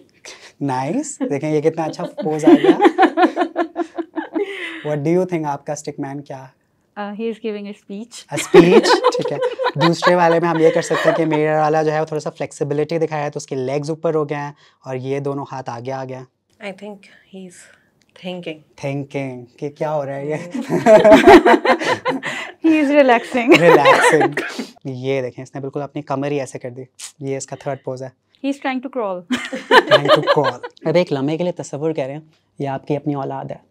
nice देखें ये कितना अच्छा पोज आ गया व्हाट डू यू थिंक आपका स्टिकमैन क्या है he is giving a speech speech ठीक है दूसरे वाले में हम ये कर सकते हैं कि मेरा वाला जो है वो थोड़ा सा फ्लेक्सिबिलिटी दिखाया है तो उसके लेग्स ऊपर हो गए हैं और ये दोनों हाथ आगे आ गए हैं I think he is thinking thinking कि क्या हो रहा है ये ही इज रिलैक्सिंग रिलैक्सिंग ये देखें इसने बिल्कुल अपनी कमर ही ऐसे कर दी ये इसका थर्ड पोज है he is trying to crawl trying to crawl अरे एक लम्हे के लिए तसव्वुर कह रहे हैं ये आपकी अपनी औलाद है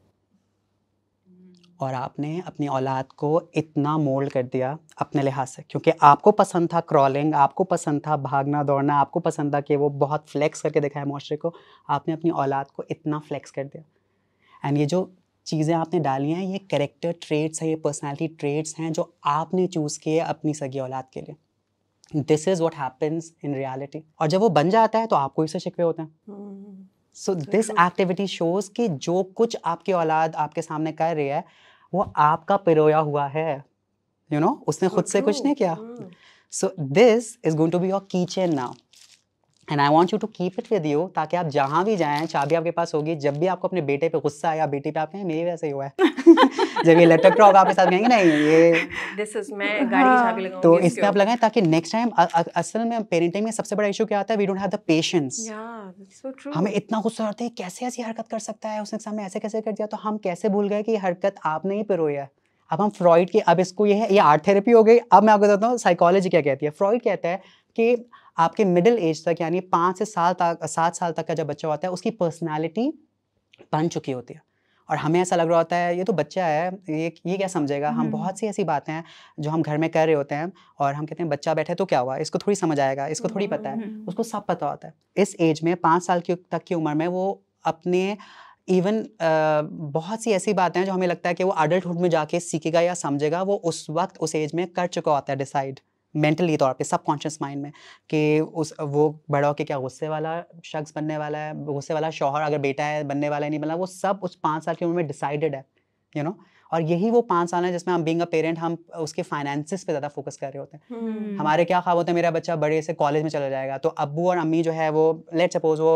और आपने अपनी औलाद को इतना मोल्ड कर दिया अपने लिहाज से क्योंकि आपको पसंद था क्रॉलिंग आपको पसंद था भागना दौड़ना आपको पसंद था कि वो बहुत फ्लेक्स करके दिखाए माशरे को आपने अपनी औलाद को इतना फ्लेक्स कर दिया एंड ये जो चीज़ें आपने डाली हैं ये करेक्टर ट्रेड्स हैं ये पर्सनैलिटी ट्रेड्स हैं जो आपने चूज़ किए अपनी सगी औलाद के लिए this is what happens in reality और जब वो बन जाता है तो आपको इससे शिकवे होते हैं सो दिस एक्टिविटी शोज़ कि जो कुछ आपकी औलाद आपके सामने कर रही है वो आपका पिरोया हुआ है यू you नो know? उसने खुद से कुछ नहीं किया so this is going to be your kitchen now and I want you to keep it with you ताकि आप जहाँ भी जाएँ चाबी आपके पास होगी जब भी आपको अपने बेटे पे गुस्सा आया बेटी पे आप कहें मेरी वैसे ही हुआ है जब ये लटक रहा होगा आपके साथ कहेंगे नहीं ये दिस इज मैं गाड़ी तो इस पे आप लगाएं ताकि नेक्स्ट टाइम असल में पेरेंटिंग में सबसे बड़ा इशू क्या आता है we don't have the patience हमें इतना गुस्सा आता है कैसे ऐसी हरकत कर सकता है उसने सामने ऐसे कैसे कर दिया तो हम कैसे भूल गए कि हरकत आपने ही पिरोई है अब हम फ्रॉइड के अब इसको ये है ये आर्ट थेरेपी हो गई अब मैं आपको बताता हूँ साइकोलॉजी क्या कहती है फ्रॉइड कहता है कि आपके मिडिल एज तक यानी पाँच से सात सात साल तक का जब बच्चा होता है उसकी पर्सनैलिटी बन चुकी होती है और हमें ऐसा लग रहा होता है ये तो बच्चा है ये ये क्या समझेगा हम हम्म। बहुत सी ऐसी बातें हैं जो हम घर में कर रहे होते हैं और हम कहते हैं बच्चा बैठे तो क्या हुआ इसको थोड़ी समझ आएगा इसको थोड़ी पता है हम्म, हम्म। उसको सब पता होता है इस एज में पाँच साल की तक की उम्र में वो अपने इवन बहुत सी ऐसी बातें हैं जो हमें लगता है कि वो अडल्टहुड में जाके सीखेगा या समझेगा वो उस वक्त उस एज में कर चुका होता है डिसाइड मेंटली तौर पर सब कॉन्शियस माइंड में कि उस वो बड़ा के क्या गुस्से वाला शख्स बनने वाला है गुस्से वाला शौहर अगर बेटा है बनने वाला है नहीं बनना वो सब उस पाँच साल की उम्र में डिसाइडेड है यू you नो know? और यही वो पाँच साल है जिसमें हम बिंग अ पेरेंट हम उसके फाइनेंसिस पे ज़्यादा फोकस कर रहे होते हैं hmm. हमारे क्या ख्वाब होते हैं मेरा बच्चा बड़े से कॉलेज में चला जाएगा तो अबू और अम्मी जो है वो लेट सपोज वो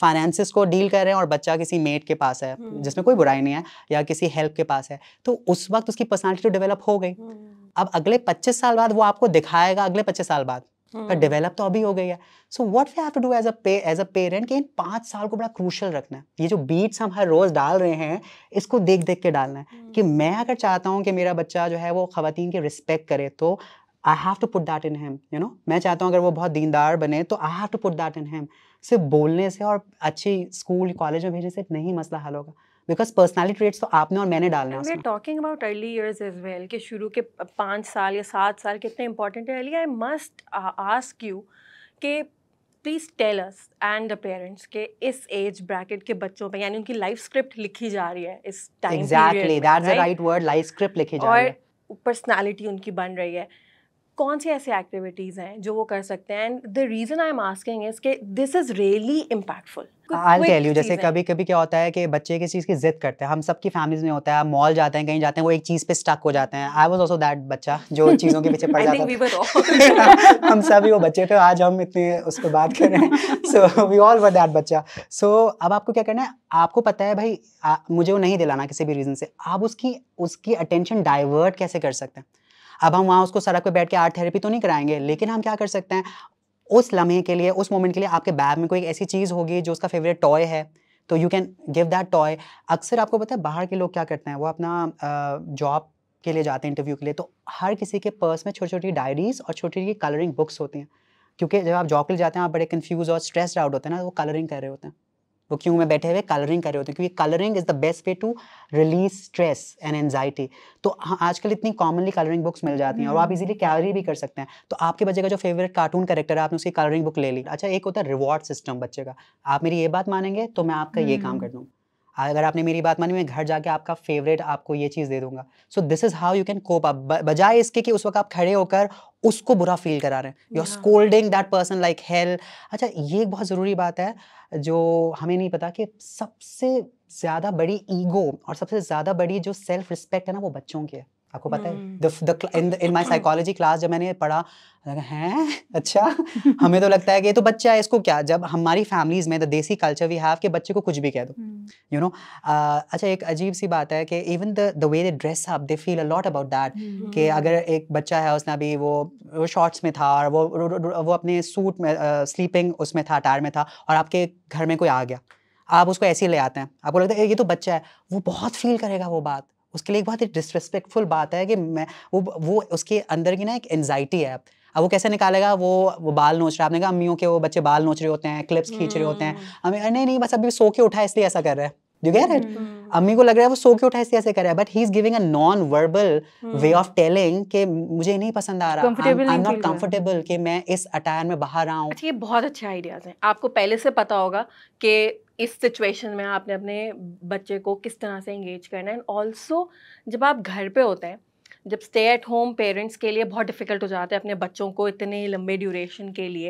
फाइनेंसिस को डील कर रहे हैं और बच्चा किसी मेट के पास है hmm. जिसमें कोई बुराई नहीं है या किसी हेल्प के पास है तो उस वक्त उसकी पर्सनैलिटी तो डेवलप हो गई hmm. अब अगले 25 साल बाद वो आपको दिखाएगा अगले 25 साल बाद पर हम्म। डेवलप तो अभी हो गई है so what we have to do as a as a parent कि इन पाँच साल को बड़ा क्रूशल रखना है ये जो बीट्स हम हर रोज़ डाल रहे हैं इसको देख देख के डालना है हम्म। कि मैं अगर चाहता हूँ कि मेरा बच्चा जो है वो खातन की रिस्पेक्ट करे तो I have to put that in him you know मैं चाहता हूँ अगर वो बहुत दीनदार बने तो I have to put that in him सिर्फ बोलने से और अच्छी स्कूल कॉलेज में भेजने से नहीं मसला हल होगा बिकॉज पर्सनैलिटी ट्रेट्स तो आपने और मैंने डालना है talking about early years is well के शुरू के पाँच साल या सात साल कितने इंपॉर्टेंट है early I must ask you के please tell us and the parents के इस एज ब्रैकेट के बच्चों पर यानी उनकी लाइफ स्क्रिप्ट लिखी जा रही है इस time exactly that's the right word life script लिखी जा रही है और पर्सनालिटी उनकी बन रही है कौन सी ऐसी एक्टिविटीज़ हैं जो वो कर सकते हैं and the reason I am asking is के this is really impactful I tell you जैसे कभी कभी क्या होता है कि बच्चे किसी चीज़ की जिद करते हैं हम सबकी फैमिलीज में होता है मॉल जाते हैं कहीं जाते हैं वो एक चीज़ पे स्टक हो जाते हैं आई वॉज ऑल्सो दैट बच्चा जो चीज़ों के पीछे पड़ जाता है हम सभी वो बच्चे थे आज हम इतने उस पर बात कर रहे हैं so we all were that बच्चा सो so, अब आपको क्या करना है आपको पता है भाई आ, मुझे वो नहीं दिलाना किसी भी रीज़न से आप उसकी उसकी अटेंशन डाइवर्ट कैसे कर सकते हैं अब हम वहाँ उसको सड़क पर बैठ के आर्ट थेरेपी तो नहीं कराएंगे लेकिन हम क्या कर सकते हैं उस लम्हे के लिए उस मोमेंट के लिए आपके बैग में कोई ऐसी चीज़ होगी जो उसका फेवरेट टॉय है तो you can give that toy अक्सर आपको पता है बाहर के लोग क्या करते हैं वो अपना जॉब के लिए जाते हैं इंटरव्यू के लिए तो हर किसी के पर्स में छोटी छोटी डायरीज और छोटी छोटी कलरिंग बुक्स होती हैं क्योंकि जब आप जॉब के लिए जाते हैं आप बड़े कन्फ्यूज और स्ट्रेस आउट होते हैं ना वो कलरिंग कर रहे होते हैं वो क्यों में बैठे हुए कलरिंग कर रहे होते हैं क्योंकि colouring is the best way to release stress and anxiety तो हाँ, आजकल इतनी कॉमनली कलरिंग बुक्स मिल जाती हैं और आप इजीली हम्म। कैरी भी कर सकते हैं तो आपके बच्चे का जो फेवरेट कार्टून करेक्टर है आपने उसकी कलरिंग बुक ले ली अच्छा एक होता है रिवॉर्ड सिस्टम बच्चे का आप मेरी ये बात मानेंगे तो मैं आपका ये हम्म। काम कर दूँ अगर आपने मेरी बात मानी मैं घर जाके आपका फेवरेट आपको ये चीज़ दे दूंगा so this is how you can cope up बजाय इसके कि उस वक्त आप खड़े होकर उसको बुरा फील करा रहे हैं you are scolding that person like hell अच्छा ये एक बहुत ज़रूरी बात है जो हमें नहीं पता कि सबसे ज़्यादा बड़ी ईगो और सबसे ज़्यादा बड़ी जो सेल्फ रिस्पेक्ट है ना वो बच्चों की है आपको पता है in in my psychology class जब मैंने पढ़ा हैं अच्छा हमें तो लगता है कि ये तो बच्चा है इसको क्या जब हमारी फैमिलीज में द देसी कल्चर वी हैव के बच्चे को कुछ भी कह दो यू हम्म। नो अच्छा एक अजीब सी बात है कि even the the way they dress up they feel a lot about that कि हम्म। अगर एक बच्चा है उसने अभी वो वो शॉर्ट्स में था और वो वो अपने सूट में स्लीपिंग उसमें था अटायर में था और आपके घर में कोई आ गया आप उसको ऐसे ही ले आते हैं आपको लगता है ये तो बच्चा है वो बहुत फील करेगा वो बात उसके लिए एक बहुत ही डिसरिस्पेक्टफुल बात है कि मैं वो वो उसके अंदर की ना एक एनजाइटी है अब वो कैसे निकालेगा वो वो बाल नोच रहा है आपने कहा अम्मियों के वो बच्चे बाल नोच रहे होते हैं क्लिप्स खींच रहे होते हैं हमें हम्म। नहीं नहीं बस अभी सो के उठा इसलिए ऐसा कर रहा है यू गेट इट अम्मी को लग रहा है वो सो क्यों उठा ऐसे ऐसे कर रहा है but he is giving a non verbal way of telling कि मुझे नहीं पसंद आ रहा आई एम नॉट कंफर्टेबल कि मैं इस अटायर में बाहर आऊं अच्छा ये बहुत अच्छे आइडियाज हैं आपको पहले से पता होगा कि इस सिचुएशन में आपने अपने बच्चे को किस तरह से एंगेज करना है एंड ऑल्सो जब आप घर पे होते हैं जब स्टे एट होम पेरेंट्स के लिए बहुत डिफ़िकल्ट हो जाता है अपने बच्चों को इतने लंबे ड्यूरेशन के लिए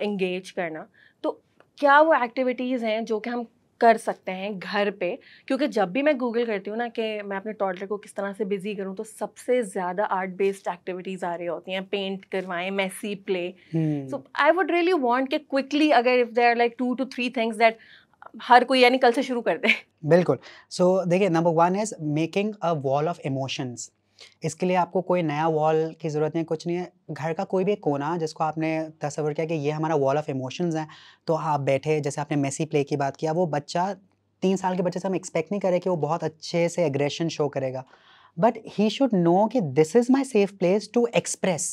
एंगेज uh, करना तो क्या वो एक्टिविटीज़ हैं जो कि हम कर सकते हैं घर पे क्योंकि जब भी मैं गूगल करती हूँ ना कि मैं अपने टॉडलर को किस तरह से बिजी करूँ तो सबसे ज़्यादा आर्ट बेस्ड एक्टिविटीज़ आ रही होती हैं पेंट करवाएं messy play so I would really want कि क्विकली अगर if there like two two three things that हर कोई यानी कल से शुरू कर दे बिल्कुल सो so, देखिए number one is making a wall of emotions इसके लिए आपको कोई नया वॉल की ज़रूरत नहीं कुछ नहीं है घर का कोई भी कोना जिसको आपने तस्वर किया कि ये हमारा वॉल ऑफ इमोशंस है तो आप बैठे जैसे आपने मेसी प्ले की बात किया वो बच्चा तीन साल के बच्चे से हम एक्सपेक्ट नहीं करें कि वो बहुत अच्छे से एग्रेशन शो करेगा बट ही शुड नो कि this is my safe place to express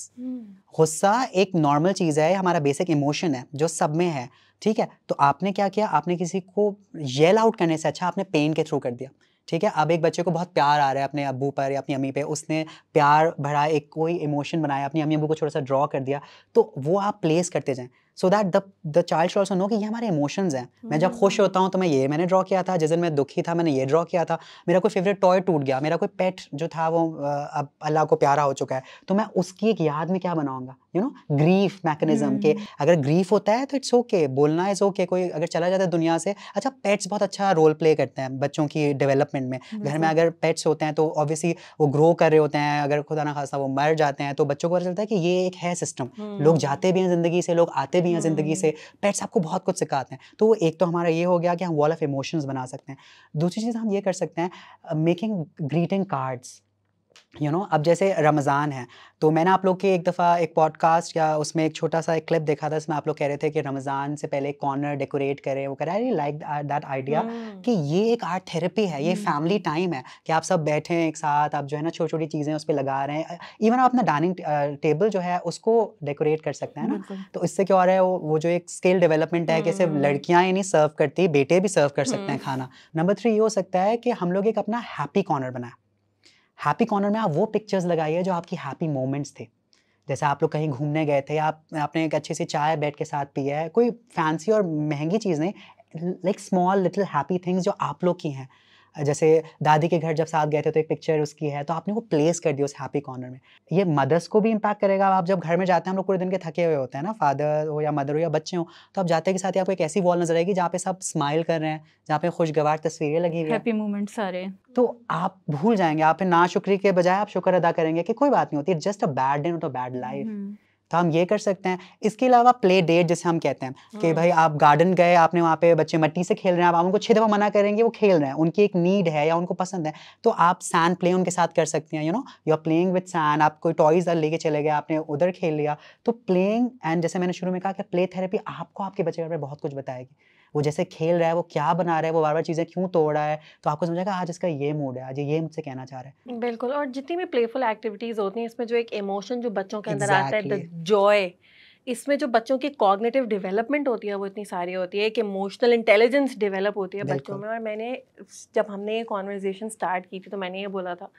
गुस्सा एक नॉर्मल चीज़ है हमारा बेसिक इमोशन है जो सब में है ठीक है तो आपने क्या किया आपने किसी को येल आउट करने से अच्छा आपने पेन के थ्रू कर दिया ठीक है अब एक बच्चे को बहुत प्यार आ रहा है अपने अबू पर या अपनी अम्मी पे उसने प्यार भरा एक कोई इमोशन बनाया अपनी अम्मी अबू को थोड़ा सा ड्रॉ कर दिया तो वो आप प्लेस करते जाएँ so that the the child should also know कि ये हमारे इमोशंस हैं मैं जब खुश होता हूँ तो मैं ये मैंने ड्रॉ किया था जिस दिन मैं दुखी था मैंने ये ड्रॉ किया था मेरा कोई फेवरेट टॉय टूट गया मेरा कोई पेट जो था वो अब अल्लाह को प्यारा हो चुका है तो मैं उसकी एक याद में क्या बनाऊंगा यू नो ग्रीफ मैकेनिज्म के hmm. अगर ग्रीफ होता है तो इट्स ओके okay, बोलना इज ओके okay, कोई अगर चला जाता है दुनिया से अच्छा पेट्स बहुत अच्छा रोल प्ले करते हैं बच्चों की डेवलपमेंट में घर में अगर पेट्स होते हैं तो ऑब्वियसली वो ग्रो कर रहे होते हैं अगर खुदा ना खासा वो मर जाते हैं तो बच्चों को पता चलता है कि ये एक है सिस्टम hmm. लोग जाते भी हैं ज़िंदगी से लोग आते भी रही हैं ज़िंदगी हम्म। से पेट्स आपको बहुत कुछ सिखाते हैं तो वो एक तो हमारा ये हो गया कि हम वॉल ऑफ इमोशंस बना सकते हैं दूसरी चीज़ हम ये कर सकते हैं making greeting cards you you know know, अब जैसे रमज़ान है तो मैंने आप लोग के एक दफ़ा एक पॉडकास्ट या उसमें एक छोटा सा एक क्लिप देखा था इसमें आप लोग कह रहे थे कि रमज़ान से पहले कॉर्नर डेकोरेट करें वो करें आई लाइक दैट आइडिया कि ये एक आर्ट थेरेपी है ये फैमिली टाइम हम्म। है कि आप सब बैठे हैं एक साथ आप जो है ना छोटी छोटी चीज़ें उस पर लगा रहे हैं इवन आप अपना डाइनिंग टेबल जो है उसको डेकोरेट कर सकते हैं ना तो इससे क्या हो रहा है वो, वो जो एक स्किल डेवलपमेंट है कि सिर्फ हम्म। लड़कियाँ ही नहीं सर्व करती बेटे भी सर्व कर सकते हैं हम्म। खाना नंबर थ्री ये हो सकता है कि हम लोग एक अपना हैप्पी कॉर्नर बनाए हैप्पी कॉर्नर में आप वो पिक्चर्स लगाइए जो आपकी हैप्पी मोमेंट्स थे जैसे आप लोग कहीं घूमने गए थे आप आपने एक अच्छे से चाय बेड के साथ पिया है कोई फैंसी और महंगी चीज़ नहीं like small little happy things जो आप लोग की हैं जैसे दादी के घर जब साथ गए थे तो एक पिक्चर उसकी है तो आपने वो प्लेस कर दिया उस हैप्पी कॉर्नर में ये मदर्स को भी इम्पैक्ट करेगा आप जब घर में जाते हैं हम लोग पूरे दिन के थके हुए होते हैं ना फादर हो या मदर हो या बच्चे हो तो आप जाते के साथ आपको एक ऐसी वॉल नजर आएगी जहाँ पे सब स्माइल कर रहे हैं जहाँ पे खुशगवार तस्वीरें लगी हुई हैप्पी मोमेंट सारे तो आप भूल जाएंगे आप ना शुक्र के बजाय आप शुक्र अदा करेंगे कि कोई बात नहीं होती just a bad day not a bad life तो हम ये कर सकते हैं इसके अलावा प्ले डेट जैसे हम कहते हैं कि भाई हम्म। आप गार्डन गए आपने वहाँ पे बच्चे मट्टी से खेल रहे हैं आप उनको छः दफ़ा मना करेंगे वो खेल रहे हैं उनकी एक नीड है या उनको पसंद है तो आप सैन प्ले उनके साथ कर सकते हैं you know you are playing with sand आप कोई टॉयज़ लेके चले गए आपने उधर खेल लिया तो प्लेइंग एंड जैसे मैंने शुरू में कहा कि प्ले थेरेपी आपको आपके बच्चे पर बहुत कुछ बताएगी वो जैसे खेल रहा है वो क्या बना रहा है वो बार बार चीज़ें क्यों तोड़ रहा है तो आपको समझेगा हाँ, आज इसका ये मूड है आज ये मुझसे कहना चाह रहा है बिल्कुल और जितनी भी प्लेफुल एक्टिविटीज़ होती हैं इसमें जो एक इमोशन जो बच्चों के अंदर आता है जॉय इसमें जो बच्चों की कॉग्निटिव डेवलपमेंट होती है वो इतनी सारी होती है एक इमोशनल इंटेलिजेंस डेवलप होती है बच्चों में और मैंने जब हमने ये कॉन्वर्जेसन स्टार्ट की थी तो मैंने ये बोला था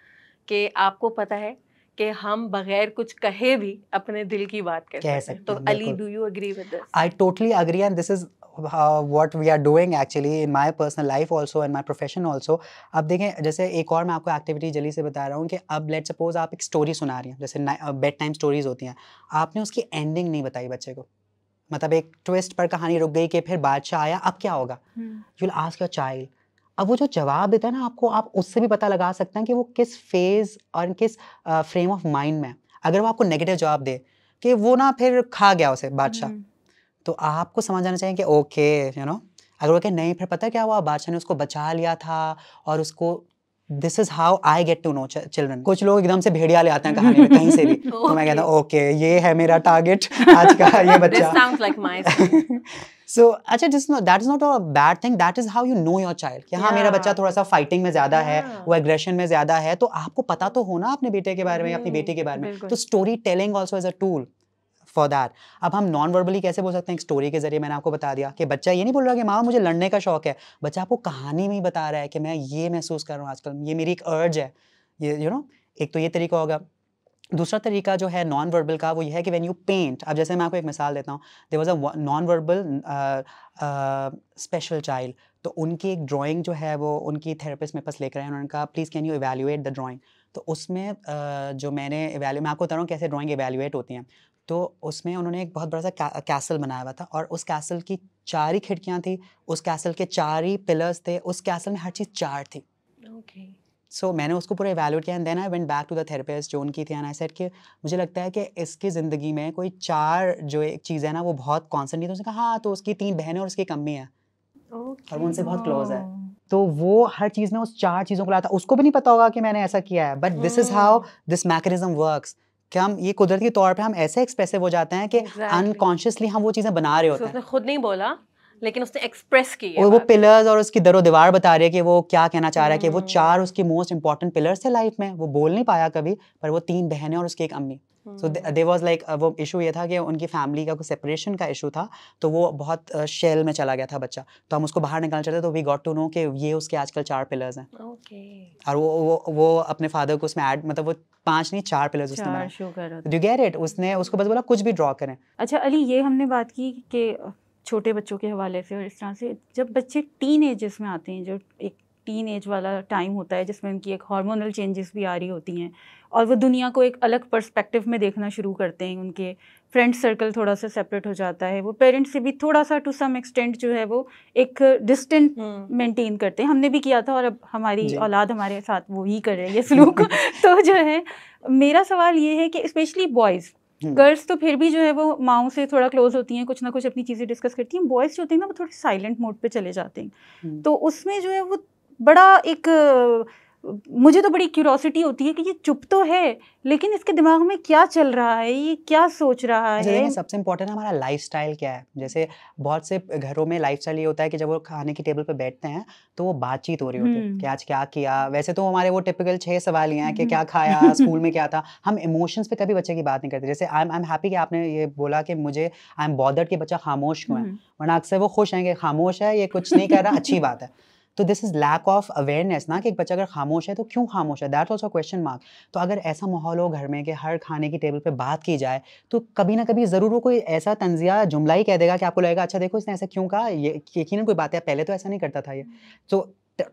कि आपको पता है कि हम बगैर कुछ कहे भी अपने दिल की बात कर सकते तो हैं तो Ali do you agree with this I totally agree and this is how, what we are doing actually in my personal life also and my profession also अब देखें जैसे एक और मैं आपको एक्टिविटी जल्दी से बता रहा हूँ कि अब लेट सपोज आप एक स्टोरी सुना रही हैं जैसे बेड टाइम स्टोरीज होती हैं आपने उसकी एंडिंग नहीं बताई बच्चे को मतलब एक ट्विस्ट पर कहानी रुक गई कि फिर बादशाह आया अब क्या होगा यूल आस्क योर चाइल्ड अब वो जो जवाब देता है ना आपको आप उससे भी पता लगा सकते हैं कि वो किस फेज और किस फ्रेम ऑफ माइंड में अगर वो आपको नेगेटिव जवाब दे कि वो ना फिर खा गया उसे बादशाह हम्म। तो आपको समझ आना चाहिए कि ओके यू नो अगर वो कहे नहीं फिर पता क्या हुआ बादशाह ने उसको बचा लिया था और उसको this is how I get to know children कुछ लोग एकदम से भेड़िया ले आते हैं कहानी में कहीं से भी okay. तो मैं कहता हूँ ओके ये है मेरा टारगेट आज का ये बच्चा सो अच्छा this not that is not a bad thing that is how you know your child कि हाँ मेरा बच्चा थोड़ा सा फाइटिंग में ज्यादा है वो एग्रेशन में ज्यादा है तो आपको पता तो होना अपने बेटे के बारे में अपनी बेटी के बारे में हम्म, तो story telling also as a tool for that अब हम नॉन वर्बली कैसे बोल सकते हैं स्टोरी के जरिए मैंने आपको बता दिया कि बच्चा ये नहीं बोल रहा कि माँ मुझे लड़ने का शौक है बच्चा आपको कहानी में ही बता रहा है कि मैं ये महसूस कर रहा हूँ आजकल ये मेरी एक अर्ज है ये यू you नो know, एक तो ये तरीका होगा दूसरा तरीका जो है नॉन वर्बल का वो ये है कि वैन यू पेंट अब जैसे मैं आपको एक मिसाल देता हूँ they was a non verbal special child तो उनकी एक ड्राइंग जो है वो उनकी थेरेपिस्ट मेरे पास लेकर आए उन्होंने कहा please can you evaluate the drawing तो उसमें uh, जो मैंने इवेल्यू मैं आपको बता रहा हूँ कैसे ड्राइंग इवेल्युएट होती हैं तो उसमें उन्होंने एक बहुत बड़ा सा कै, कैसल बनाया हुआ था और उस कैसल की चार ही खिड़कियाँ थी उस कैसल के चार ही पिलर्स थे उस कैसल में हर चीज़ चार थी सो okay. so, मैंने उसको पूरा एवेलुएट किया and then I went back to the therapist जो उनकी थी एंड आई सेड कि मुझे लगता है कि इसकी ज़िंदगी में कोई चार जो एक चीज़ है ना वो बहुत कॉन्सेंट नहीं तो उसने कहा हाँ तो उसकी तीन बहनें और उसकी कमी है okay, और वो उनसे बहुत क्लोज है तो वो हर चीज़ में उस चार चीज़ों को लाता उसको भी नहीं पता होगा कि मैंने ऐसा किया है but this is how this mechanism works कि हम ये कुदरती तौर पे हम ऐसे एक्सप्रेसिव हो जाते हैं कि अनकॉन्शियसली exactly. हम वो चीज़ें बना रहे होते हैं खुद नहीं बोला लेकिन उसने एक्सप्रेस की और वो पिलर्स और उसकी दरो दीवार बता रही है कि वो क्या कहना चाह रहा है कि वो हम्म। चार उसकी मोस्ट इंपॉर्टेंट पिलर्स थे लाइफ में वो बोल नहीं पाया कभी पर वो तीन बहनें और उसकी एक अम्मी सो दे वॉज लाइक वो इशू ये था कि उनकी फैमिली का कोई सेपरेशन का इशू था तो वो बहुत शेल uh, में चला गया था बच्चा तो हम उसको बाहर निकालना चाहते तो वी गॉट टू नो कि ये उसके आजकल चार पिलर्स हैं और वो वो वो अपने फादर को उसमें ऐड मतलब वो पांच नहीं चार पिलर्स उसने डू गेट इट उसने उसको बस बोला कुछ भी ड्रॉ करें अच्छा अली ये हमने बात की कि छोटे बच्चों के हवाले से और इस तरह से जब बच्चे टीन एजेस में आते हैं जो एक टीन एज वाला टाइम होता है जिसमें उनकी एक हार्मोनल चेंजेस भी आ रही होती हैं और वो दुनिया को एक अलग पर्सपेक्टिव में देखना शुरू करते हैं उनके फ्रेंड सर्कल थोड़ा सा सेपरेट हो जाता है वो पेरेंट्स से भी थोड़ा सा टू सम एक्सटेंट जो है वो एक डिस्टेंस हम्म। मेंटेन करते हैं हमने भी किया था और अब हमारी औलाद हमारे साथ वो ही कर रही है सलूक तो जो है मेरा सवाल ये है कि स्पेशली बॉयज़ गर्ल्स तो फिर भी जो है वो माओ से थोड़ा क्लोज होती हैं कुछ ना कुछ अपनी चीज़ें डिस्कस करती हैं बॉयज़ जो होते हैं ना वो थोड़े साइलेंट मोड पे चले जाते हैं हम्म। तो उसमें जो है वो बड़ा एक मुझे तो बड़ी क्यूरोसिटी होती है कि ये चुप तो है लेकिन इसके दिमाग में क्या चल रहा है ये क्या सोच रहा है सबसे इम्पोर्टेंट हमारा लाइफ क्या है जैसे बहुत से घरों में लाइफ ये होता है कि जब वो खाने की टेबल पर बैठते हैं तो वो बातचीत हो रही होती है हम्म। कि आज क्या किया वैसे तो हमारे वो टिपिकल छः सवाल हैं कि हम्म। क्या खाया स्कूल में क्या था हम इमोशंस पे कभी बच्चे की बात नहीं करते जैसे I am I am happy कि आपने ये बोला कि मुझे आई एम बॉदर्ड कि बच्चा खामोश क्यों है हम्म। वरना अक्सर वो खुश हैं कि खामोश है ये कुछ नहीं कर रहा अच्छी बात है तो this is lack of awareness ना कि एक बच्चा अगर खामोश है तो क्यों खामोश है दैट ऑल्सो क्वेश्चन मार्क तो अगर ऐसा माहौल हो घर में कि हर खाने की टेबल पर बात की जाए तो कभी ना कभी ज़रूर वो कोई ऐसा तंजिया जुमला ही कह देगा कि आपको लगेगा अच्छा देखो इसने ऐसा क्यों कहा ये यकीन कोई बात है पहले तो ऐसा नहीं करता था ये तो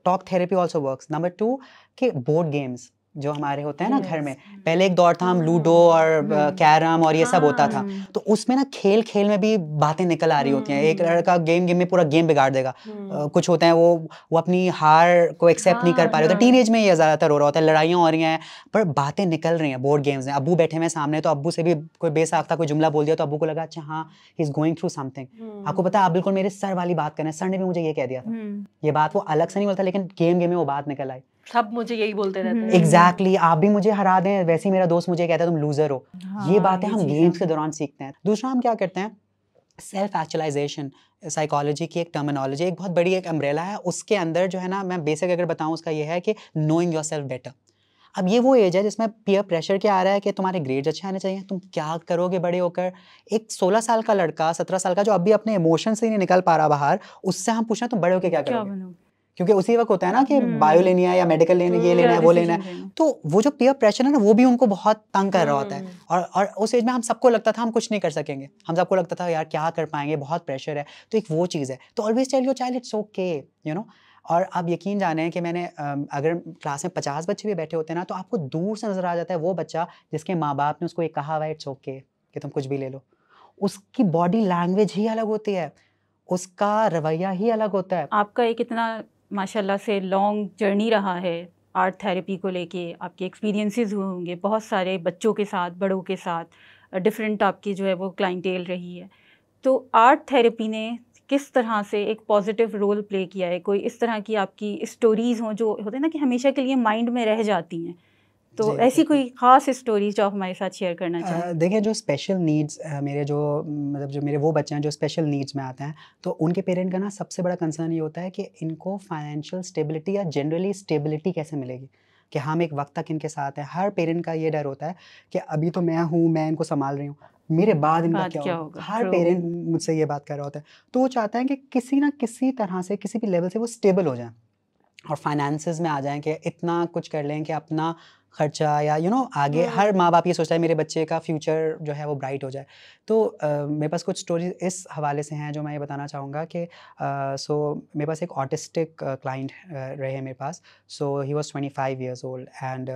talk therapy also work number two कि बोर्ड गेम्स जो हमारे होते हैं ना घर में mm. पहले एक दौर था हम mm. लूडो और mm. कैरम और ये सब होता था तो उसमें ना खेल खेल में भी बातें निकल आ रही होती हैं एक लड़का गेम गेम में पूरा गेम बिगाड़ देगा कुछ होते हैं वो वो अपनी हार को एक्सेप्ट नहीं कर पा रहे होते टीन एज में ये हाँ। ज़्यादातर हो रहा होता है लड़ाइयाँ हो रही हैं पर बातें निकल रही हैं बोर्ड गेम्स में अबू बैठे हुए सामने तो अबू से भी कोई बेसाख्ता कोई जुमला बोल दिया तो अबू को लगा अच्छा हाँ he is going through something आपको पता है आप बिल्कुल मेरे सर वाली बात करें सर ने भी मुझे ये कह दिया था ये बात वो अलग से नहीं बोलता लेकिन गेम गेम में वो बात निकल आई सब मुझे यही बोलते रहते हैं एग्जैक्टली exactly, आप भी मुझे हरा दें वैसे ही मेरा दोस्त मुझे कहता है तुम लूजर हो हाँ, ये बातें हम गेम्स के दौरान सीखते हैं दूसरा हम क्या करते हैं सेल्फ एक्चुअलाइजेशन साइकोलॉजी की एक टर्मिनोलॉजी एक बहुत बड़ी एक अम्ब्रेला है उसके अंदर जो है ना मैं बेसिक अगर बताऊँ उसका ये है कि नोइंग योर सेल्फ बेटर अब ये वो एज है जिसमें पीयर प्रेशर क्या आ रहा है कि तुम्हारे ग्रेड्स अच्छे आने चाहिए तुम क्या करोगे बड़े होकर एक 16 साल का लड़का 17 साल का जो अभी अपने इमोशन से ही नहीं निकल पा रहा बाहर उससे हम पूछ रहे तुम बड़े होकर क्या करोगे क्योंकि उसी वक्त होता है ना कि हम्म। बायो लेनी है या मेडिकल लेना ये हम्म, लेना है वो लेना है तो वो जो पियर प्रेशर है ना वो भी उनको बहुत तंग कर रहा होता है हम्म। और और उस एज में हम सबको लगता था हम कुछ नहीं कर सकेंगे हम सबको लगता था यार क्या कर पाएंगे बहुत प्रेशर है तो एक वो चीज़ है तो always tell your child it's okay you know और आप यकीन जाने कि मैंने अगर क्लास में पचास बच्चे भी बैठे होते हैं ना तो आपको दूर से नज़र आ जाता है वो बच्चा जिसके माँ बाप ने उसको ये कहा हुआ है इट्स ओके कि तुम कुछ भी ले लो उसकी बॉडी लैंग्वेज ही अलग होती है उसका रवैया ही अलग होता है आपका एक इतना माशाल्लाह से लॉन्ग जर्नी रहा है आर्ट थेरेपी को लेके आपके एक्सपीरियंसेस हुए होंगे बहुत सारे बच्चों के साथ बड़ों के साथ डिफरेंट आपकी जो है वो क्लाइंटेल रही है तो आर्ट थेरेपी ने किस तरह से एक पॉजिटिव रोल प्ले किया है कोई इस तरह की आपकी स्टोरीज़ हों जो होते हैं ना कि हमेशा के लिए माइंड में रह जाती हैं तो ऐसी कोई ख़ास स्टोरी जो आप हमारे साथ शेयर करना चाहिए देखें जो स्पेशल नीड्स मेरे जो मतलब जो मेरे वो बच्चे हैं जो स्पेशल नीड्स में आते हैं तो उनके पेरेंट का ना सबसे बड़ा कंसर्न ये होता है कि इनको फाइनेंशियल स्टेबिलिटी या जनरली स्टेबिलिटी कैसे मिलेगी कि हम एक वक्त तक इनके साथ हैं हर पेरेंट का ये डर होता है कि अभी तो मैं हूँ मैं इनको संभाल रही हूँ मेरे बाद इनका क्या, क्या होगा हर पेरेंट मुझसे ये बात कर रहा होता है तो वो चाहते हैं कि किसी ना किसी तरह से किसी भी लेवल से वो स्टेबल हो जाए और फाइनेंसिस में आ जाएं कि इतना कुछ कर लें कि अपना खर्चा या यू you नो know, आगे हम्म। हर माँ बाप ये सोचता है मेरे बच्चे का फ्यूचर जो है वो ब्राइट हो जाए तो आ, मेरे पास कुछ स्टोरी इस हवाले से हैं जो मैं ये बताना चाहूँगा कि सो मेरे पास एक ऑटिस्टिक क्लाइंट रहे मेरे पास so he was twenty five years old and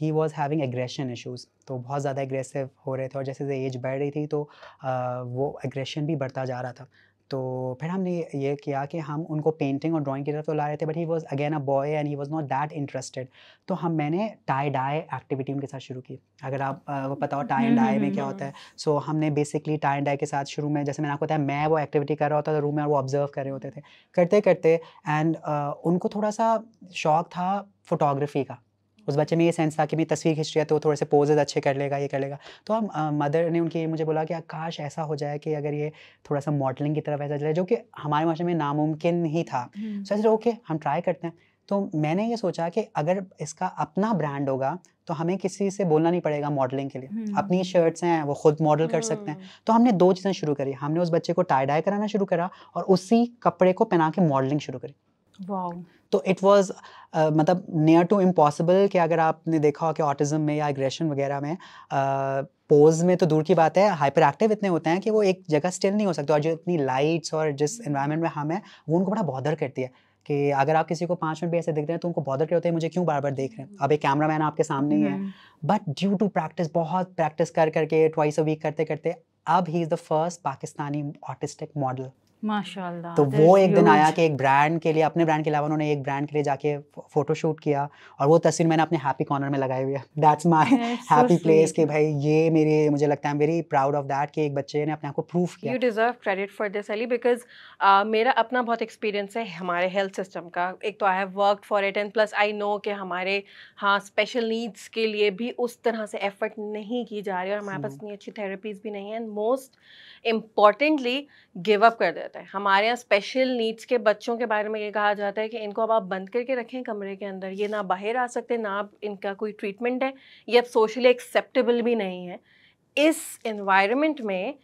he was having aggression issues तो बहुत ज़्यादा एग्रेसिव हो रहे थे और जैसे जैसे एज बढ़ रही थी तो uh, वो एग्रेशन भी बढ़ता जा रहा था तो फिर हमने ये किया कि हम उनको पेंटिंग और ड्राइंग की तरफ तो ला रहे थे but he was again a boy and he was not that interested तो हम मैंने टाई डाई एक्टिविटी उनके साथ शुरू की अगर आप वो पता हो टाई एंड डाई में हम्म, क्या हम्म, होता है सो हम्म। so, हमने बेसिकली टाई एंड डाई के साथ शुरू में जैसे मैंने आपको बताया मैं वो एक्टिविटी कर रहा होता था रूम में और वो ऑब्जर्व कर रहे होते थे करते करते एंड uh, उनको थोड़ा सा शौक था फोटोग्राफी का उस बच्चे में ये सेंस था कि मैं तस्वीर खींच रही है तो थोड़े से पोजेज अच्छे कर लेगा ये कर लेगा तो हम मदर ने उनकी मुझे बोला कि काश ऐसा हो जाए कि अगर ये थोड़ा सा मॉडलिंग की तरफ ऐसा चले जो कि हमारे माशरे में नामुमकिन ही था सो ऐसे ओके हम ट्राई करते हैं तो मैंने ये सोचा कि अगर इसका अपना ब्रांड होगा तो हमें किसी से बोलना नहीं पड़ेगा मॉडलिंग के लिए हम्म। अपनी शर्ट्स हैं वो खुद मॉडल कर सकते हैं हाँ। तो हमने दो चीज़ें शुरू करी हमने उस बच्चे को टाई डाई कराना शुरू करा और उसी कपड़े को पहना के मॉडलिंग शुरू करी तो इट वॉज uh, मतलब नियर टू इम्पॉसिबल कि अगर आपने देखा हो कि ऑटिज्म में या एग्रेशन वगैरह में पोज uh, में तो दूर की बात है हाइपर एक्टिव इतने होते हैं कि वो एक जगह स्टिल नहीं हो सकते और जो इतनी लाइट्स और जिस इन्वायरमेंट में हम हैं वो उनको बड़ा बॉदर करती है कि अगर आप किसी को पाँच मिनट भी ऐसे देख रहे हैं तो उनको बॉदर के होते हैं मुझे क्यों बार बार देख रहे हैं हम्म। अब एक कैमरा मैन आपके सामने ही है बट ड्यू टू प्रैक्टिस बहुत प्रैक्टिस कर करके ट्वाइस अ वीक करते करते अब he is the first Pakistani autistic model माशाल्लाह तो वो एक दिन आया कि एक ब्रांड के लिए अपने ब्रांड के अलावा उन्होंने एक ब्रांड के लिए जाके फोटोशूट किया और वो तस्वीर मैंने अपने हैप्पी कॉर्नर में लगाई हुई है दैट्स माय हैप्पी प्लेस कि भाई ये मेरे मुझे लगता है वेरी प्राउड ऑफ दैट कि एक बच्चे ने अपने आप को प्रूफ किया you deserve credit for this Ali because मेरा अपना बहुत एक्सपीरियंस है हमारे हेल्थ सिस्टम का एक तो I have work for it and plus I know कि हमारे हाँ स्पेशल नीड्स के लिए भी उस तरह से एफर्ट नहीं की जा रही और हमारे पास hmm. इतनी अच्छी थेरेपीज भी नहीं है and most importantly give up कर देते जाता है हमारे यहाँ स्पेशल नीड्स के बच्चों के बारे में ये कहा जाता है कि इनको अब आप बंद करके रखें कमरे के अंदर ये ना बाहर आ सकते ना अब इनका कोई ट्रीटमेंट है ये अब सोशली एक्सेप्टेबल भी नहीं है इस इन्वायरमेंट में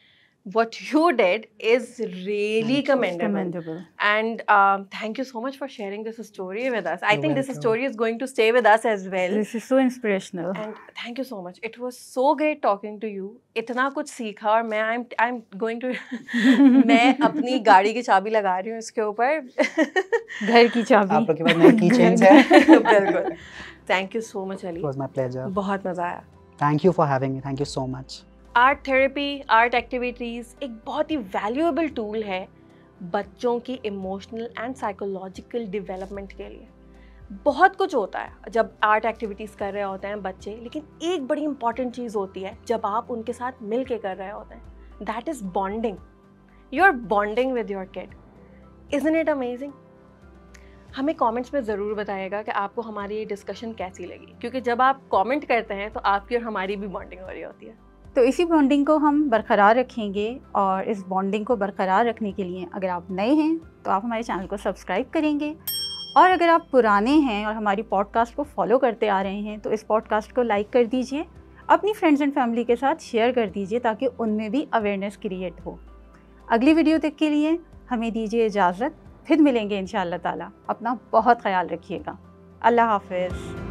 what you did is really thank commendable. commendable. And um, thank you so much for sharing this story with us. I You're think welcome. this story is going to stay with us as well. This is so inspirational. And thank you so much. It was so great talking to you. इतना कुछ सीखा और मैं I am I am to to मैं अपनी गाड़ी की चाबी लगा रही हूँ इसके ऊपर घर की चाबी आपके पास नई कीचेन्स है बिल्कुल thank you so much Ali it was my बहुत मजा आया Thank you for having me. Thank you so much. Art therapy art activities एक बहुत ही वैल्यूएबल टूल है बच्चों की इमोशनल एंड साइकोलॉजिकल डेवलपमेंट के लिए बहुत कुछ होता है जब आर्ट एक्टिविटीज़ कर रहे होते हैं बच्चे लेकिन एक बड़ी इंपॉर्टेंट चीज़ होती है जब आप उनके साथ मिल के कर रहे होते हैं that is bonding you are bonding with your kid isn't it amazing हमें कमेंट्स में ज़रूर बताएगा कि आपको हमारी ये डिस्कशन कैसी लगी क्योंकि जब आप कमेंट करते हैं तो आपकी और हमारी भी बॉन्डिंग हो रही होती है तो इसी बॉन्डिंग को हम बरकरार रखेंगे और इस बॉन्डिंग को बरकरार रखने के लिए अगर आप नए हैं तो आप हमारे चैनल को सब्सक्राइब करेंगे और अगर आप पुराने हैं और हमारी पॉडकास्ट को फॉलो करते आ रहे हैं तो इस पॉडकास्ट को लाइक कर दीजिए अपनी फ्रेंड्स एंड फैमिली के साथ शेयर कर दीजिए ताकि उनमें भी अवेयरनेस क्रिएट हो अगली वीडियो तक के लिए हमें दीजिए इजाज़त फिर मिलेंगे इन ताला अपना बहुत ख्याल रखिएगा अल्लाह हाफिज़